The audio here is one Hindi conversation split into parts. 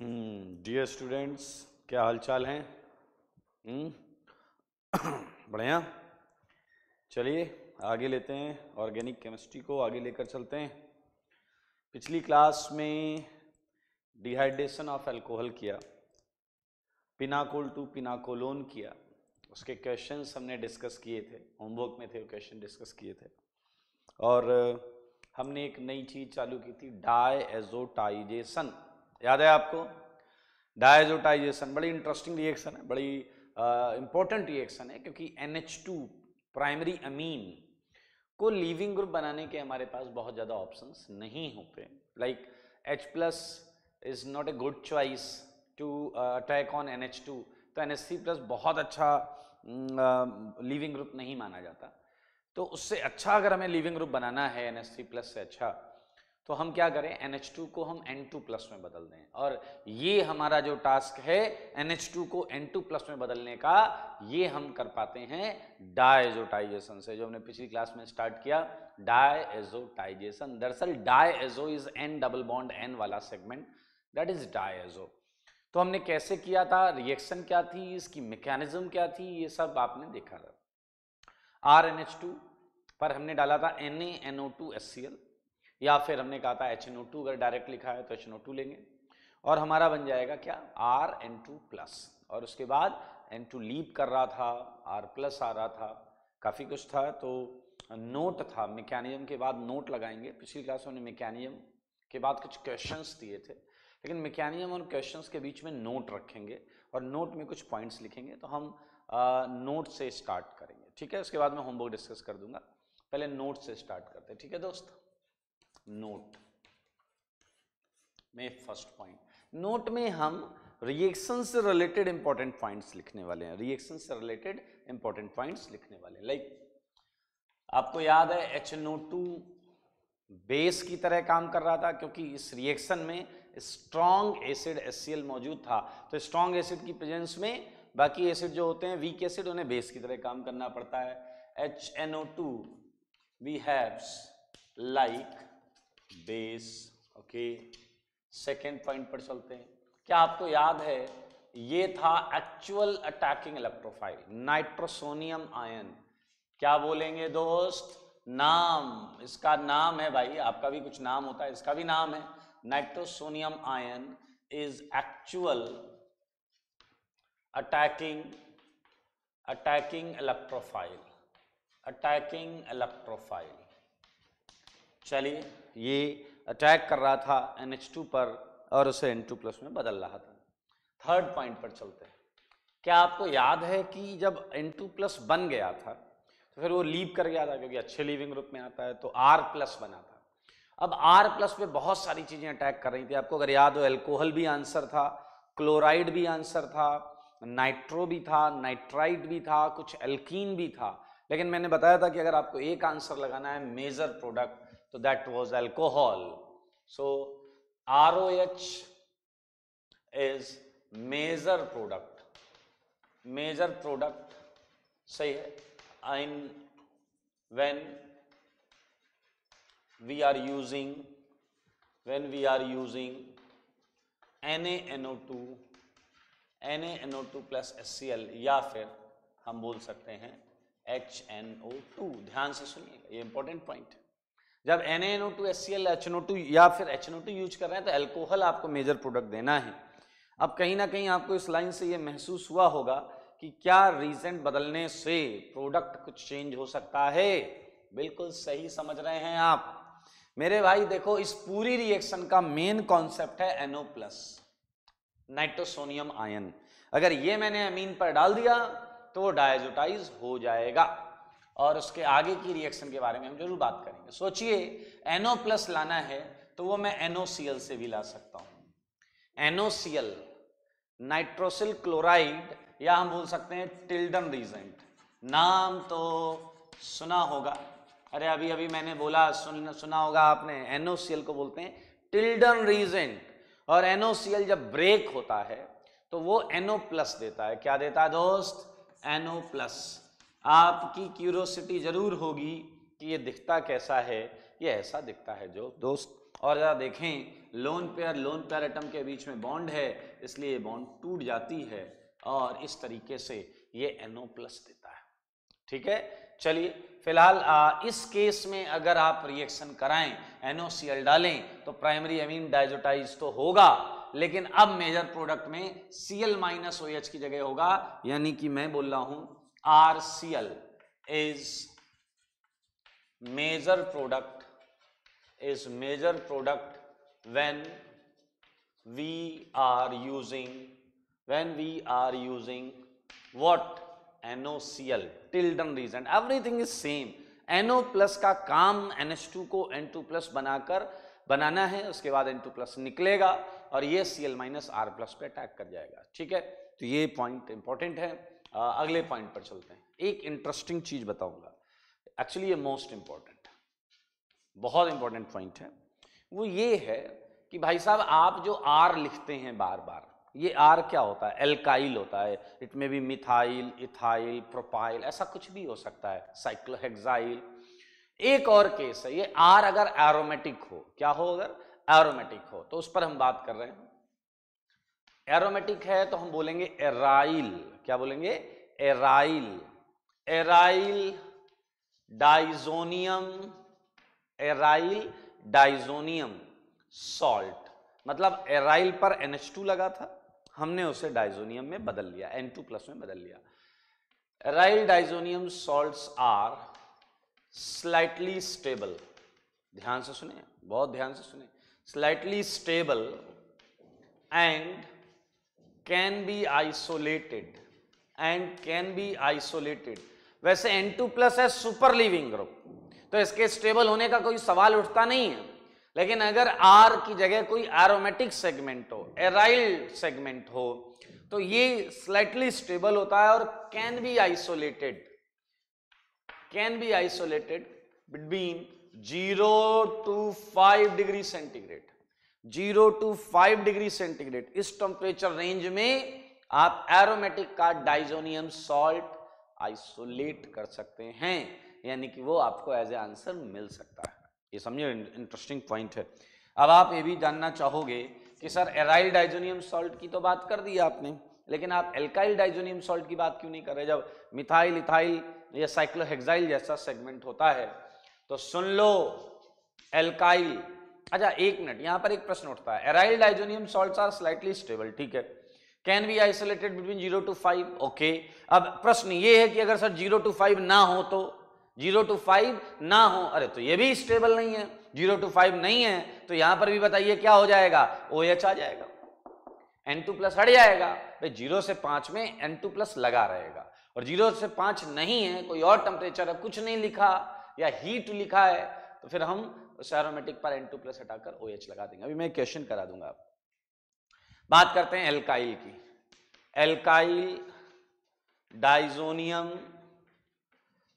डियर हम्म, स्टूडेंट्स क्या हालचाल हैं हम्म, बढ़िया चलिए आगे लेते हैं ऑर्गेनिक केमिस्ट्री को आगे लेकर चलते हैं पिछली क्लास में डिहाइड्रेशन ऑफ अल्कोहल किया पिनाकोल टू पिनाकोलोन किया उसके क्वेश्चंस हमने डिस्कस किए थे होमवर्क में थे क्वेश्चन डिस्कस किए थे और हमने एक नई चीज़ चालू की थी डाई एजोटाइजेशन याद है आपको डायजोटाइजेशन बड़ी इंटरेस्टिंग रिएक्शन है बड़ी इंपॉर्टेंट uh, रिएक्शन है क्योंकि N H two primary amine को लीविंग ग्रुप बनाने के हमारे पास बहुत ज़्यादा ऑप्शंस नहीं होते like H plus is not a good choice to attack on N H two तो एन एच सी प्लस बहुत अच्छा लिविंग uh, ग्रुप नहीं माना जाता तो उससे अच्छा अगर हमें लिविंग ग्रुप बनाना है एन एस सी प्लस से अच्छा तो हम क्या करें NH2 को हम N2 प्लस में बदल दें और ये हमारा जो टास्क है NH2 को N2 प्लस में बदलने का ये हम कर पाते हैं डायजोटाइजेशन से जो हमने पिछली क्लास में स्टार्ट किया डायजोटाइजेशन दरअसल diazo is N double bond N वाला सेगमेंट दैट इज डायजो तो हमने कैसे किया था रिएक्शन क्या थी इसकी मैकेनिज्म क्या थी ये सब आपने देखा था आर पर हमने डाला था एस सी एल या फिर हमने कहा था एच एन ओ टू अगर डायरेक्ट लिखा है तो एच ओ टू लेंगे और हमारा बन जाएगा क्या आर एन टू प्लस और उसके बाद एन टू लीप कर रहा था आर प्लस आ रहा था काफ़ी कुछ था तो नोट था मैकेनिज्म के बाद नोट लगाएंगे पिछली क्लास में मैकेनिज्म के बाद कुछ क्वेश्चंस दिए थे लेकिन मैकेनिज्म और क्वेश्चंस के बीच में नोट रखेंगे और नोट में कुछ पॉइंट्स लिखेंगे तो हम नोट से स्टार्ट करेंगे ठीक है उसके बाद मैं होमवर्क डिस्कस कर दूंगा पहले नोट से स्टार्ट करते हैं ठीक है दोस्त नोट में फर्स्ट पॉइंट नोट में हम रिएक्शन से रिलेटेड इंपॉर्टेंट पॉइंट्स लिखने वाले हैं रिएक्शन से रिलेटेड इंपॉर्टेंट पॉइंट्स लिखने वाले हैं लाइक like, आपको याद है एच नो टू बेस की तरह काम कर रहा था क्योंकि इस रिएक्शन में स्ट्रॉन्ग एसिड एच मौजूद था तो स्ट्रॉन्ग एसिड की प्रेजेंस में बाकी एसिड जो होते हैं वीक एसिड उन्हें बेस की तरह काम करना पड़ता है H N O two we haves like base okay second point पर चलते हैं क्या आपको याद है ये था actual attacking electrophile nitrosonium ion क्या बोलेंगे दोस्त नाम इसका नाम है भाई आपका भी कुछ नाम होता है इसका भी नाम है nitrosonium ion is actual attacking attacking electrophile attacking electrophile चलिए ये अटैक कर रहा था एन पर और उसे एन टू प्लस में बदल रहा था थर्ड पॉइंट पर चलते हैं क्या आपको याद है कि जब एन टू प्लस बन गया था तो फिर वो लीव कर गया था क्योंकि अच्छे लिविंग ग्रुप में आता है तो आर प्लस बना था अब आर प्लस पे बहुत सारी चीज़ें अटैक कर रही थी आपको अगर याद हो एल्कोहल भी आंसर था क्लोराइड भी आंसर था नाइट्रो भी था नाइट्राइड भी था कुछ एल्कीन भी था लेकिन मैंने बताया था कि अगर आपको एक आंसर लगाना है major product So that was alcohol. So ROH is major product. Major product say in when we are using when we are using NaNO2 NaNO2 plus HCl ya fir हम बोल सकते हैं HNO2 ध्यान से सुनिएगा ये इंपॉर्टेंट पॉइंट है जब N two S C NaNO2 HCl two या फिर टू यूज कर रहे हैं तो एल्कोहल आपको मेजर प्रोडक्ट देना है अब कहीं ना कहीं आपको इस लाइन से ये महसूस हुआ होगा कि क्या रीजेंट बदलने से प्रोडक्ट कुछ चेंज हो सकता है बिल्कुल सही समझ रहे हैं आप मेरे भाई देखो इस पूरी रिएक्शन का मेन कॉन्सेप्ट है एनओ प्लस नाइट्रोसोनियम आयन अगर ये मैंने अमीन पर डाल दिया तो वो डायजोटाइज हो जाएगा और उसके आगे की रिएक्शन के बारे में हम जरूर बात करेंगे सोचिए एनओ प्लस लाना है तो वो मैं एनओसीएल से भी ला सकता हूँ एनओसीएल नाइट्रोसिल क्लोराइड या हम बोल सकते हैं टिल्डन रीजेंट नाम तो सुना होगा अरे अभी अभी मैंने बोला सुन सुना होगा आपने एनओसीएल को बोलते हैं टिल्डन रीजेंट और एनओसीएल जब ब्रेक होता है तो वो एनओ प्लस देता है क्या देता है दोस्त एनओ प्लस आपकी क्यूरोसिटी जरूर होगी कि ये दिखता कैसा है ये ऐसा दिखता है जो दोस्त और ज़रा देखें lone pair lone pair atom के बीच में बॉन्ड है इसलिए ये बॉन्ड टूट जाती है और इस तरीके से ये एनओ प्लस देता है ठीक है चलिए फिलहाल इस केस में अगर आप रिएक्शन कराएं एनओसीएल डालें तो प्राइमरी अमीन डाइजोटाइज तो होगा लेकिन अब मेजर प्रोडक्ट में C L minus O H की जगह होगा यानी कि मैं बोल रहा हूं RCl is major product is major product when we are using when we are using what NOCl till done reason everything is same NO plus का काम NH2 को N2 प्लस बनाकर बनाना है उसके बाद N2 प्लस निकलेगा और ये Cl माइनस आर प्लस पे अटैक कर जाएगा ठीक है तो ये पॉइंट इंपॉर्टेंट है अगले पॉइंट पर चलते हैं एक इंटरेस्टिंग चीज बताऊंगा एक्चुअली ये मोस्ट इंपॉर्टेंट बहुत इंपॉर्टेंट पॉइंट है वो ये है कि भाई साहब आप जो आर लिखते हैं बार बार ये आर क्या होता है एल्काइल होता है इट में भी मिथाइल इथाइल प्रोपाइल ऐसा कुछ भी हो सकता है साइक्लोहेक्साइल एक और केस है ये आर अगर एरोमेटिक हो क्या हो अगर एरोमेटिक हो तो उस पर हम बात कर रहे हैं एरोमेटिक है तो हम बोलेंगे एराइल क्या बोलेंगे aryl aryl diazonium aryl diazonium salt मतलब एराइल पर NH2 लगा था हमने उसे डाइजोनियम में बदल लिया N2 प्लस में बदल लिया aryl diazonium salts are slightly stable ध्यान से सुने बहुत ध्यान से सुने slightly stable and can be isolated and can be isolated वैसे एन टू प्लस है सुपर लिविंग ग्रुप तो इसके स्टेबल होने का कोई सवाल उठता नहीं है लेकिन अगर R की जगह कोई एरोमेटिक सेगमेंट हो एराइल सेगमेंट हो तो ये स्लाइटली स्टेबल होता है और can be isolated can be isolated between zero to five degree centigrade zero to five degree centigrade इस टेम्परेचर रेंज में आप एरोमेटिक का डाइजोनियम सॉल्ट आइसोलेट कर सकते हैं यानी कि वो आपको एज ए आंसर मिल सकता है ये समझिए इंटरेस्टिंग पॉइंट है अब आप ये भी जानना चाहोगे कि सर एराइल डाइजोनियम सॉल्ट की तो बात कर दी आपने लेकिन आप एल्काइल डाइजोनियम सॉल्ट की बात क्यों नहीं कर रहे जब मिथाइल इथाइल या साइक्लोहेक्साइल जैसा सेगमेंट होता है तो सुन लो एल्काइल अच्छा एक मिनट यहां पर एक प्रश्न उठता है aryl diazonium salt are slightly stable ठीक है can be isolated between zero to five okay अब प्रश्न ये है कि अगर सर जीरो टू फाइव ना हो तो जीरो टू फाइव ना हो अरे तो ये भी स्टेबल नहीं है जीरो टू फाइव नहीं है तो यहां पर भी बताइए क्या हो जाएगा ओ OH एच आ जाएगा एन टू प्लस हट जाएगा भाई जीरो से पांच में एन टू प्लस लगा रहेगा और जीरो से पांच नहीं है कोई और टेम्परेचर है कुछ नहीं लिखा या हीट लिखा है तो फिर हम उस पर एन टू प्लस हटाकर ओ OH लगा देंगे अभी मैं क्वेश्चन करा दूंगा आपको बात करते हैं एल्काइल की alkyl diazonium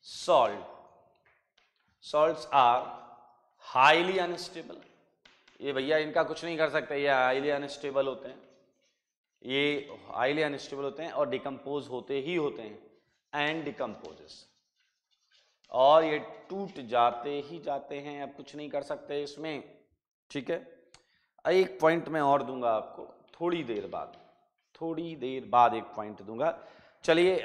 salt salts are highly unstable ये भैया इनका कुछ नहीं कर सकते ये हाईली अनस्टेबल होते हैं ये हाईली अनस्टेबल होते हैं और डिकम्पोज होते ही होते हैं एंड डिकम्पोजेस और ये टूट जाते ही जाते हैं अब कुछ नहीं कर सकते इसमें ठीक है एक पॉइंट मैं और दूंगा आपको थोड़ी देर बाद थोड़ी देर बाद एक पॉइंट दूंगा चलिए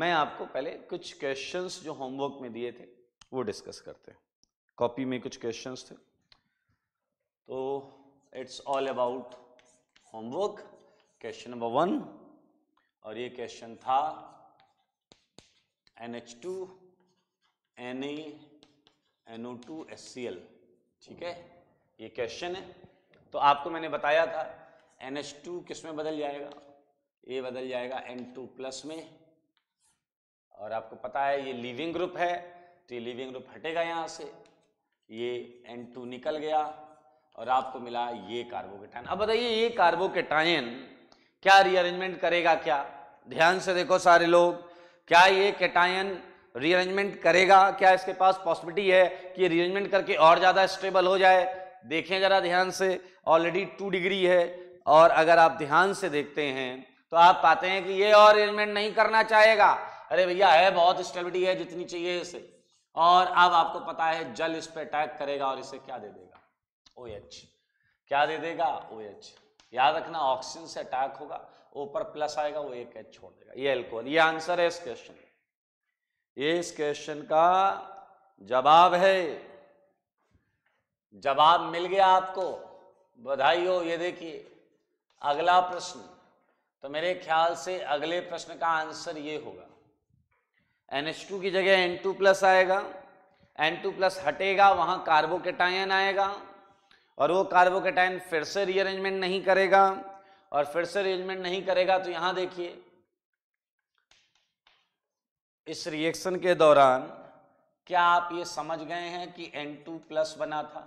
मैं आपको पहले कुछ क्वेश्चंस जो होमवर्क में दिए थे वो डिस्कस करते हैं कॉपी में कुछ क्वेश्चंस थे तो it's all about homework question number one और ये क्वेश्चन था N H two N NO N O two S C L ठीक है ये क्वेश्चन है तो आपको मैंने बताया था एन एच टू किस में बदल जाएगा ए बदल जाएगा एन टू प्लस में और आपको पता है ये लिविंग ग्रुप है तो ये लिविंग ग्रुप हटेगा यहाँ से ये एन टू निकल गया और आपको मिला ये कार्बोकेटाइन अब बताइए ये कार्बोकेटाइन क्या रीअरेंजमेंट करेगा क्या ध्यान से देखो सारे लोग क्या ये केटायन रीअरेंजमेंट करेगा क्या इसके पास पॉसिबिलिटी है कि रीअरेंजमेंट करके और ज़्यादा स्टेबल हो जाए देखें ज़रा ध्यान से ऑलरेडी टू डिग्री है और अगर आप ध्यान से देखते हैं तो आप पाते हैं कि ये और एलिमेंट नहीं करना चाहेगा अरे भैया है बहुत स्टेबिलिटी है जितनी चाहिए इसे और अब आपको पता है जल इस पर अटैक करेगा और इसे क्या दे देगा ओ एच क्या दे देगा ओ एच याद रखना ऑक्सीजन से अटैक होगा ऊपर प्लस आएगा वो एक एच छोड़ देगा ये एल्कोहल ये आंसर है इस क्वेश्चन ये इस क्वेश्चन का जवाब है जवाब मिल गया आपको बधाई हो ये देखिए अगला प्रश्न तो मेरे ख्याल से अगले प्रश्न का आंसर ये होगा एन टू की जगह एन टू प्लस आएगा एन टू प्लस हटेगा वहां कार्बोकेटायन आएगा और वो कार्बोकेटायन फिर से रीअरेंजमेंट नहीं करेगा और फिर से अरेंजमेंट नहीं करेगा तो यहां देखिए इस रिएक्शन के दौरान क्या आप ये समझ गए हैं कि N2 प्लस बना था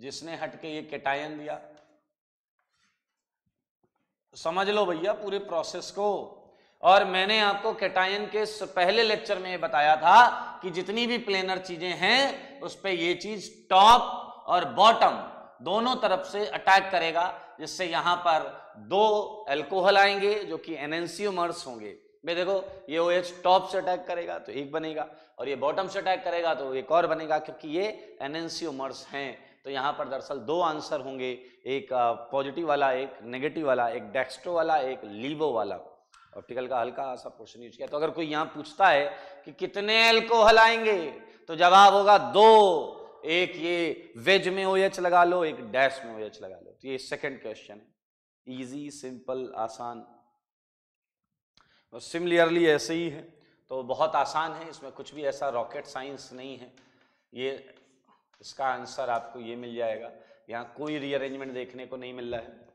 जिसने हटके ये केटायन दिया समझ लो भैया पूरे प्रोसेस को और मैंने आपको कैटायन के पहले लेक्चर में बताया था कि जितनी भी प्लेनर चीजें हैं उस पर यह चीज टॉप और बॉटम दोनों तरफ से अटैक करेगा जिससे यहां पर दो एल्कोहल आएंगे जो कि एनएनसीमर्स होंगे भाई देखो ये ओ एच टॉप से अटैक करेगा तो एक बनेगा और ये बॉटम से अटैक करेगा तो एक और बनेगा क्योंकि ये एनएनसीमर्स हैं तो यहाँ पर दरअसल दो आंसर होंगे एक पॉजिटिव वाला एक नेगेटिव वाला एक डेक्स्ट्रो वाला एक लीवो वाला ऑप्टिकल का हल्का सा क्वेश्चन यूज किया तो अगर कोई यहाँ पूछता है कि कितने एल्कोहल आएंगे तो जवाब होगा दो एक ये वेज में ओ एच लगा लो एक डैश में ओ एच लगा लो तो ये सेकंड क्वेश्चन है इजी सिंपल आसान और सिमिलरली ऐसे ही है तो बहुत आसान है इसमें कुछ भी ऐसा रॉकेट साइंस नहीं है ये इसका आंसर आपको ये मिल जाएगा यहाँ कोई रीअरेंजमेंट देखने को नहीं मिल रहा है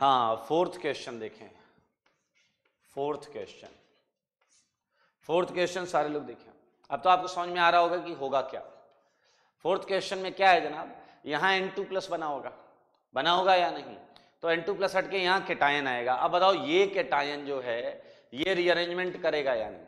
हाँ फोर्थ क्वेश्चन देखें फोर्थ क्वेश्चन फोर्थ क्वेश्चन सारे लोग देखें अब तो आपको समझ में आ रहा होगा कि होगा क्या फोर्थ क्वेश्चन में क्या है जनाब यहाँ एन टू प्लस बना होगा बना होगा या नहीं तो एन टू प्लस हट के यहाँ केटायन आएगा अब बताओ ये केटायन जो है ये रीअरेंजमेंट करेगा या नहीं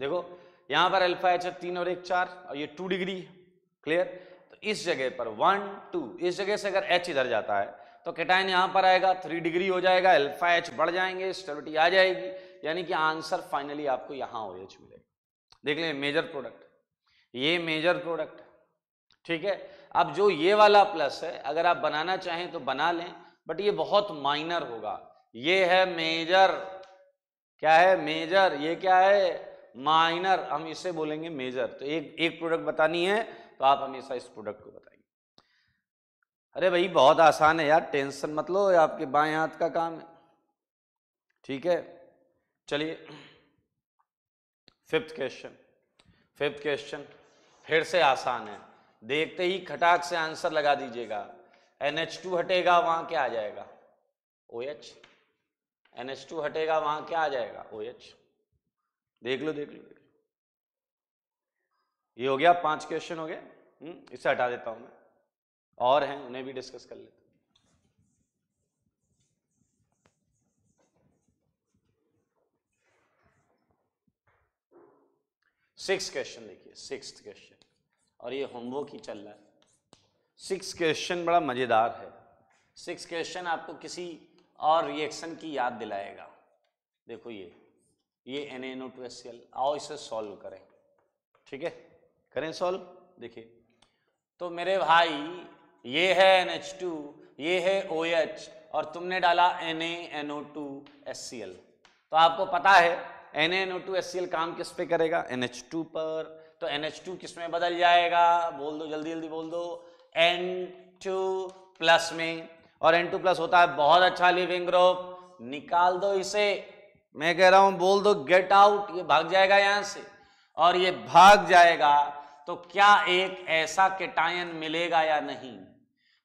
देखो यहाँ पर अल्फा एच तीन और एक चार और ये टू डिग्री है क्लियर तो इस जगह पर वन टू इस जगह से अगर एच इधर जाता है तो कैटाइन यहां पर आएगा थ्री डिग्री हो जाएगा एल्फा एच बढ़ जाएंगे स्टेबिलिटी आ जाएगी यानी कि आंसर फाइनली आपको यहां ओ एच मिलेगा देख लें मेजर प्रोडक्ट ये मेजर प्रोडक्ट ठीक है अब जो ये वाला प्लस है अगर आप बनाना चाहें तो बना लें बट ये बहुत माइनर होगा ये है मेजर क्या है मेजर ये क्या है माइनर हम इसे बोलेंगे मेजर तो एक एक प्रोडक्ट बतानी है तो आप हमेशा इस प्रोडक्ट को बताएंगे अरे भाई बहुत आसान है यार टेंशन मत लो आपके बाएं हाथ का काम है ठीक है चलिए फिफ्थ क्वेश्चन फिफ्थ क्वेश्चन फिर से आसान है देखते ही खटाक से आंसर लगा दीजिएगा एन एच टू हटेगा वहां क्या आ जाएगा O H N H two हटेगा वहां क्या आ जाएगा ओ एच देख लो देख लो देख लो ये हो गया पांच क्वेश्चन हो गए हम्म, इसे हटा देता हूं मैं और हैं उन्हें भी डिस्कस कर लेते सिक्स क्वेश्चन देखिए सिक्स क्वेश्चन और ये होमवर्क ही चल रहा है सिक्स क्वेश्चन बड़ा मजेदार है सिक्स क्वेश्चन आपको किसी और रिएक्शन की याद दिलाएगा देखो ये ये N N O two S C L आओ इसे सॉल्व करें ठीक है करें सॉल्व देखिए तो मेरे भाई ये है NH2 ये है OH और तुमने डाला NaNO2SCl तो आपको पता है NaNO2SCl काम किस पे करेगा NH2 पर तो NH2 किस में बदल जाएगा बोल दो जल्दी जल्दी बोल दो N2 प्लस में और N2 प्लस होता है बहुत अच्छा लिविंग ग्रुप निकाल दो इसे मैं कह रहा हूं बोल दो गेट आउट ये भाग जाएगा यहां से और ये भाग जाएगा तो क्या एक ऐसा केटायन मिलेगा या नहीं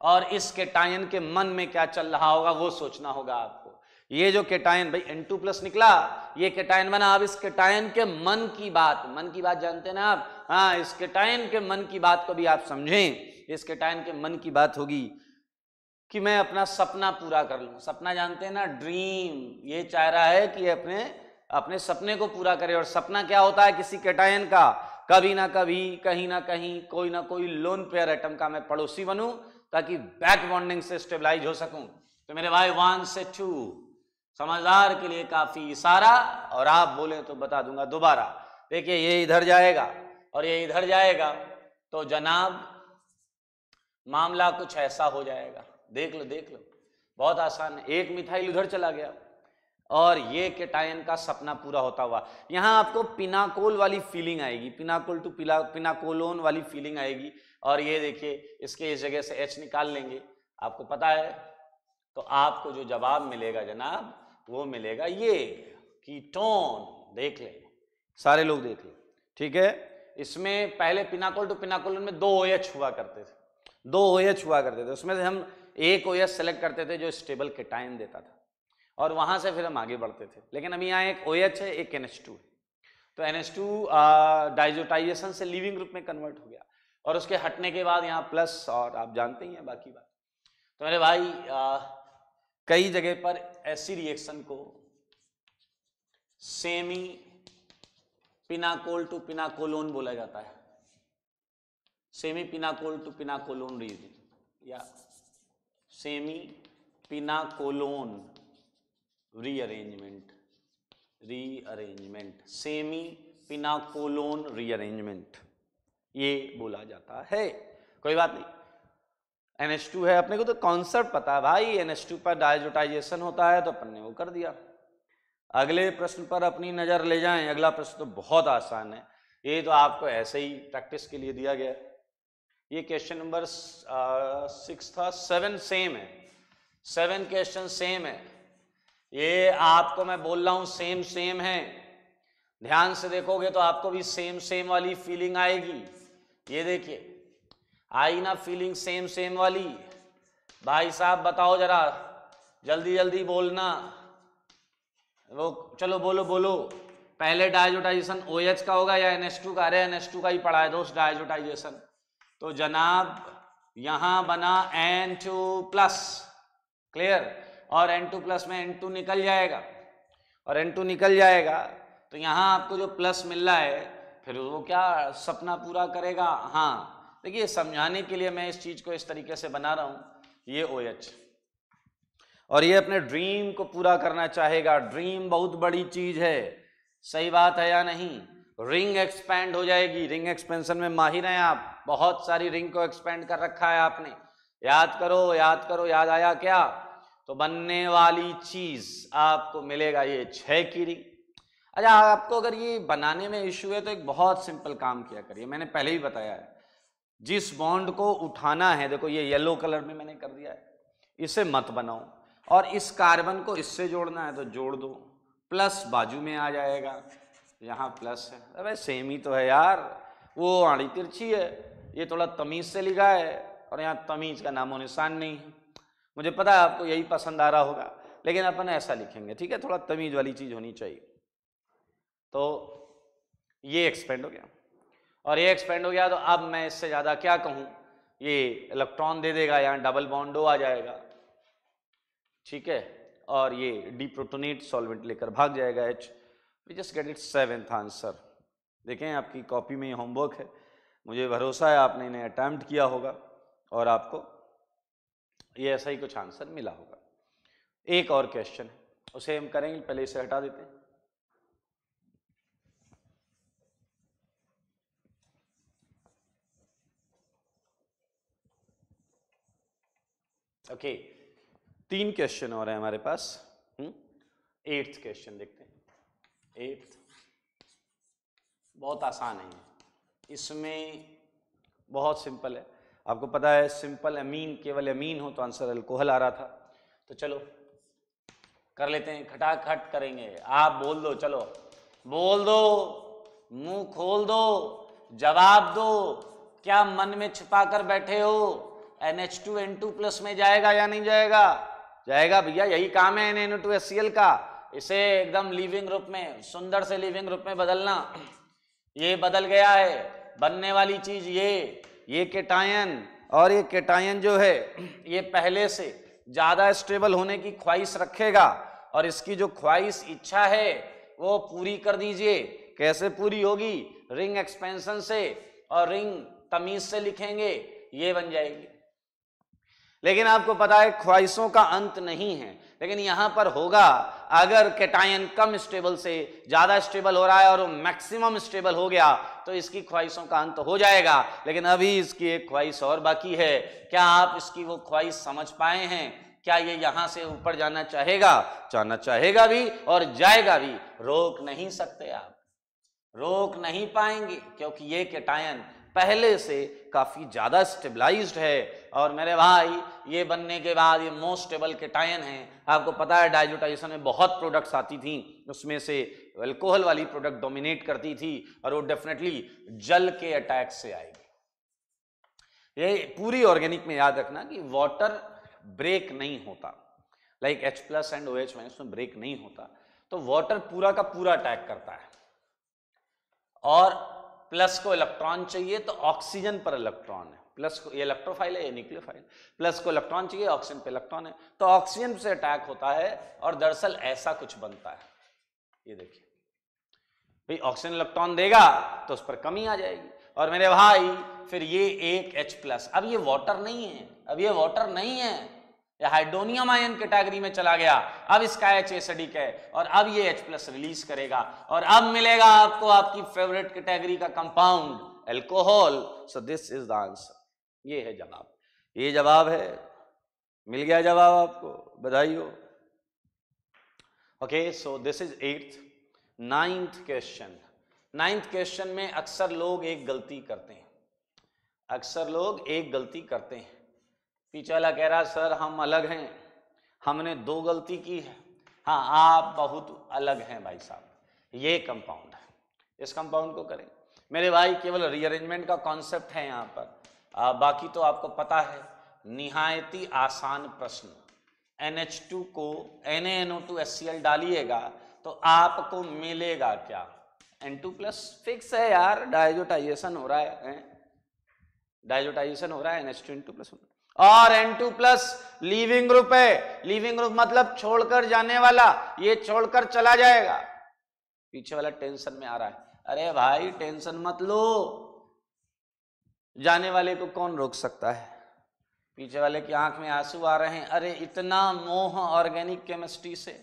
और इस केटायन के मन में क्या चल रहा होगा वो सोचना होगा आपको ये जो केटायन भाई एन टू प्लस निकला ये केटायन बना अब इस केटायन के मन की बात मन की बात जानते ना आप हाँ इस केटायन के मन की बात को भी आप समझें इस केटायन के मन की बात होगी कि मैं अपना सपना पूरा कर लू सपना जानते हैं ना ड्रीम ये चाह रहा है कि अपने अपने सपने को पूरा करे और सपना क्या होता है किसी केटायन का कभी ना कभी कहीं ना कहीं कोई ना कोई लोन पेयर एटम का मैं पड़ोसी बनूं ताकि बैक बॉन्डिंग से स्टेबलाइज हो सकूं तो मेरे भाई वन से टू समझदार के लिए काफी इशारा और आप बोले तो बता दूंगा दोबारा देखिए ये इधर जाएगा और ये इधर जाएगा तो जनाब मामला कुछ ऐसा हो जाएगा देख लो देख लो बहुत आसान है एक मिथाइल उधर चला गया और ये केटायन का सपना पूरा होता हुआ यहाँ आपको पिनाकोल वाली फीलिंग आएगी पिनाकोल टू पिला पिनाकोलोन वाली फीलिंग आएगी और ये देखिए इसके इस जगह से एच निकाल लेंगे आपको पता है तो आपको जो जवाब मिलेगा जनाब वो मिलेगा ये कीटोन देख लें सारे लोग देख लें ठीक है इसमें पहले पिनाकोल टू पिनाकोलोन में दो ओ एच हुआ करते थे दो ओ एच हुआ करते थे उसमें से हम एक ओ एच सेलेक्ट करते थे जो स्टेबल केटायन देता था और वहां से फिर हम आगे बढ़ते थे लेकिन अभी यहाँ एक ओ OH है एक एन तो एन एस टू डाइजोटाइजेशन से लिविंग ग्रुप में कन्वर्ट हो गया और उसके हटने के बाद यहाँ प्लस और आप जानते ही हैं बाकी बात तो मेरे भाई आ, कई जगह पर ऐसी रिएक्शन को सेमी पिनाकोल टू पिनाकोलोन बोला जाता है semi pinacol to pinacolone reason या semi pinacolone rearrangement rearrangement semi pinacolone rearrangement ये बोला जाता है कोई बात नहीं टू है अपने को तो कॉन्सेप्ट पता है भाई टू पर डायजोटाइजेशन होता है तो अपन ने वो कर दिया अगले प्रश्न पर अपनी नज़र ले जाएं अगला प्रश्न तो बहुत आसान है ये तो आपको ऐसे ही प्रैक्टिस के लिए दिया गया ये क्वेश्चन नंबर सिक्स था सेवन सेम है सेवन क्वेश्चन सेम है ये आपको मैं बोल रहा हूं सेम सेम है ध्यान से देखोगे तो आपको भी सेम सेम वाली फीलिंग आएगी ये देखिए आई ना फीलिंग सेम सेम वाली भाई साहब बताओ जरा जल्दी जल्दी बोलना वो चलो बोलो बोलो पहले डायजोटाइजेशन ओ OH का होगा या टू का अरे टू का ही पढ़ा है दोस्त डायजोटाइजेशन तो जनाब यहां बना एन टू प्लस क्लियर और N2 प्लस में N2 निकल जाएगा और N2 निकल जाएगा तो यहाँ आपको जो प्लस मिल रहा है फिर वो क्या सपना पूरा करेगा हाँ देखिए समझाने के लिए मैं इस चीज़ को इस तरीके से बना रहा हूँ ये ओ OH और ये अपने ड्रीम को पूरा करना चाहेगा ड्रीम बहुत बड़ी चीज़ है सही बात है या नहीं रिंग एक्सपेंड हो जाएगी रिंग एक्सपेंशन में माहिर हैं आप बहुत सारी रिंग को एक्सपेंड कर रखा है आपने याद करो याद करो याद आया क्या तो बनने वाली चीज आपको मिलेगा ये छह कीरी अच्छा आपको अगर ये बनाने में इश्यू है तो एक बहुत सिंपल काम किया करिए मैंने पहले ही बताया है जिस बॉन्ड को उठाना है देखो ये येलो कलर में मैंने कर दिया है इसे मत बनाओ और इस कार्बन को इससे जोड़ना है तो जोड़ दो प्लस बाजू में आ जाएगा यहाँ प्लस है अरे सेम ही तो है यार वो आड़ी तिरछी है ये थोड़ा तमीज़ से लिखा है और यहाँ तमीज़ का नामो निशान नहीं है मुझे पता है आपको यही पसंद आ रहा होगा लेकिन अपन ऐसा लिखेंगे ठीक है थोड़ा तमीज वाली चीज़ होनी चाहिए तो ये एक्सपेंड हो गया और ये एक्सपेंड हो गया तो अब मैं इससे ज़्यादा क्या कहूँ ये इलेक्ट्रॉन दे देगा यहाँ डबल बॉन्डो आ जाएगा ठीक है और ये डीप्रोटोनेट सॉल्वेंट लेकर भाग जाएगा H we just get it seventh answer देखें आपकी कॉपी में ये होमवर्क है मुझे भरोसा है आपने इन्हें अटैम्प्ट किया होगा और आपको ये ऐसा ही कुछ आंसर मिला होगा एक और क्वेश्चन है उसे हम करेंगे पहले इसे हटा देते हैं ओके तीन क्वेश्चन और है हमारे पास एट्थ हम्म, क्वेश्चन देखते हैं एट्थ बहुत आसान है इसमें बहुत सिंपल है आपको पता है सिंपल अमीन केवल अमीन हो तो आंसर अल्कोहल आ रहा था तो चलो कर लेते हैं खटाखट करेंगे आप बोल दो चलो बोल दो मुंह खोल दो जवाब दो क्या मन में छिपा कर बैठे हो N H two N two plus में जाएगा या नहीं जाएगा जाएगा भैया यही काम है N N two S C L का इसे एकदम लिविंग रूप में सुंदर से लिविंग रूप में बदलना ये बदल गया है बनने वाली चीज ये ये केटायन और ये केटायन जो है ये पहले से ज़्यादा स्टेबल होने की ख्वाहिश रखेगा और इसकी जो ख्वाहिश इच्छा है वो पूरी कर दीजिए कैसे पूरी होगी रिंग एक्सपेंशन से और रिंग तमीज़ से लिखेंगे ये बन जाएगी लेकिन आपको पता है ख्वाहिशों का अंत नहीं है लेकिन यहां पर होगा अगर कैटायन कम स्टेबल से ज़्यादा स्टेबल हो रहा है और मैक्सिमम स्टेबल हो गया तो इसकी ख्वाहिशों का अंत हो जाएगा लेकिन अभी इसकी एक ख्वाहिश और बाकी है क्या आप इसकी वो ख्वाहिश समझ पाए हैं क्या ये यहां से ऊपर जाना चाहेगा जाना चाहेगा भी और जाएगा भी रोक नहीं सकते आप रोक नहीं पाएंगे क्योंकि ये कैटायन पहले से काफ़ी ज़्यादा स्टेबलाइज्ड है और मेरे भाई ये बनने के बाद ये मोस्ट स्टेबल केटायन है आपको पता है डाइजोटाइजेशन में बहुत प्रोडक्ट्स आती थी उसमें से अल्कोहल वाली प्रोडक्ट डोमिनेट करती थी और वो डेफिनेटली जल के अटैक से आएगी ये पूरी ऑर्गेनिक में याद रखना कि वाटर ब्रेक नहीं होता like H plus and O H minus में ब्रेक नहीं होता तो वाटर पूरा का पूरा अटैक करता है और प्लस को इलेक्ट्रॉन चाहिए तो ऑक्सीजन पर इलेक्ट्रॉन है प्लस को ये इलेक्ट्रोफाइल है ये न्यूक्लियोफाइल प्लस को इलेक्ट्रॉन चाहिए ऑक्सीजन पर इलेक्ट्रॉन है तो ऑक्सीजन से अटैक होता है और दरअसल ऐसा कुछ बनता है ये देखिए भाई ऑक्सीजन इलेक्ट्रॉन देगा तो उस पर कमी आ जाएगी और मेरे भाई फिर ये एक एच प्लस अब ये वाटर नहीं है अब ये वाटर नहीं है या हाइड्रोनियम आयन कैटेगरी में चला गया अब इसका एच एसडिक है और अब ये एच प्लस रिलीज करेगा और अब मिलेगा आपको आपकी फेवरेट कैटेगरी का compound alcohol so this is the answer ये है जवाब ये जवाब है मिल गया जवाब आपको बधाई हो okay so this is eighth ninth question ninth question में अक्सर लोग एक गलती करते हैं अक्सर लोग एक गलती करते हैं पीछे वाला कह रहा सर हम अलग हैं हमने दो गलती की है हाँ आप बहुत अलग हैं भाई साहब ये कंपाउंड है इस कंपाउंड को करें मेरे भाई केवल रीअरेंजमेंट का कॉन्सेप्ट है यहाँ पर आ, बाकी तो आपको पता है निहायती आसान प्रश्न एन को NaNO2 HCl डालिएगा तो आपको मिलेगा क्या टू प्लस फिक्स है यार डायजोटाइजेशन हो रहा है, डायजोटाइजेशन हो रहा है N H two N two plus और N2 प्लस लिविंग ग्रुप है लिविंग ग्रुप मतलब छोड़कर जाने वाला ये छोड़कर चला जाएगा पीछे वाला टेंशन में आ रहा है अरे भाई टेंशन मत लो जाने वाले को कौन रोक सकता है पीछे वाले की आंख में आंसू आ रहे हैं अरे इतना मोह ऑर्गेनिक केमिस्ट्री से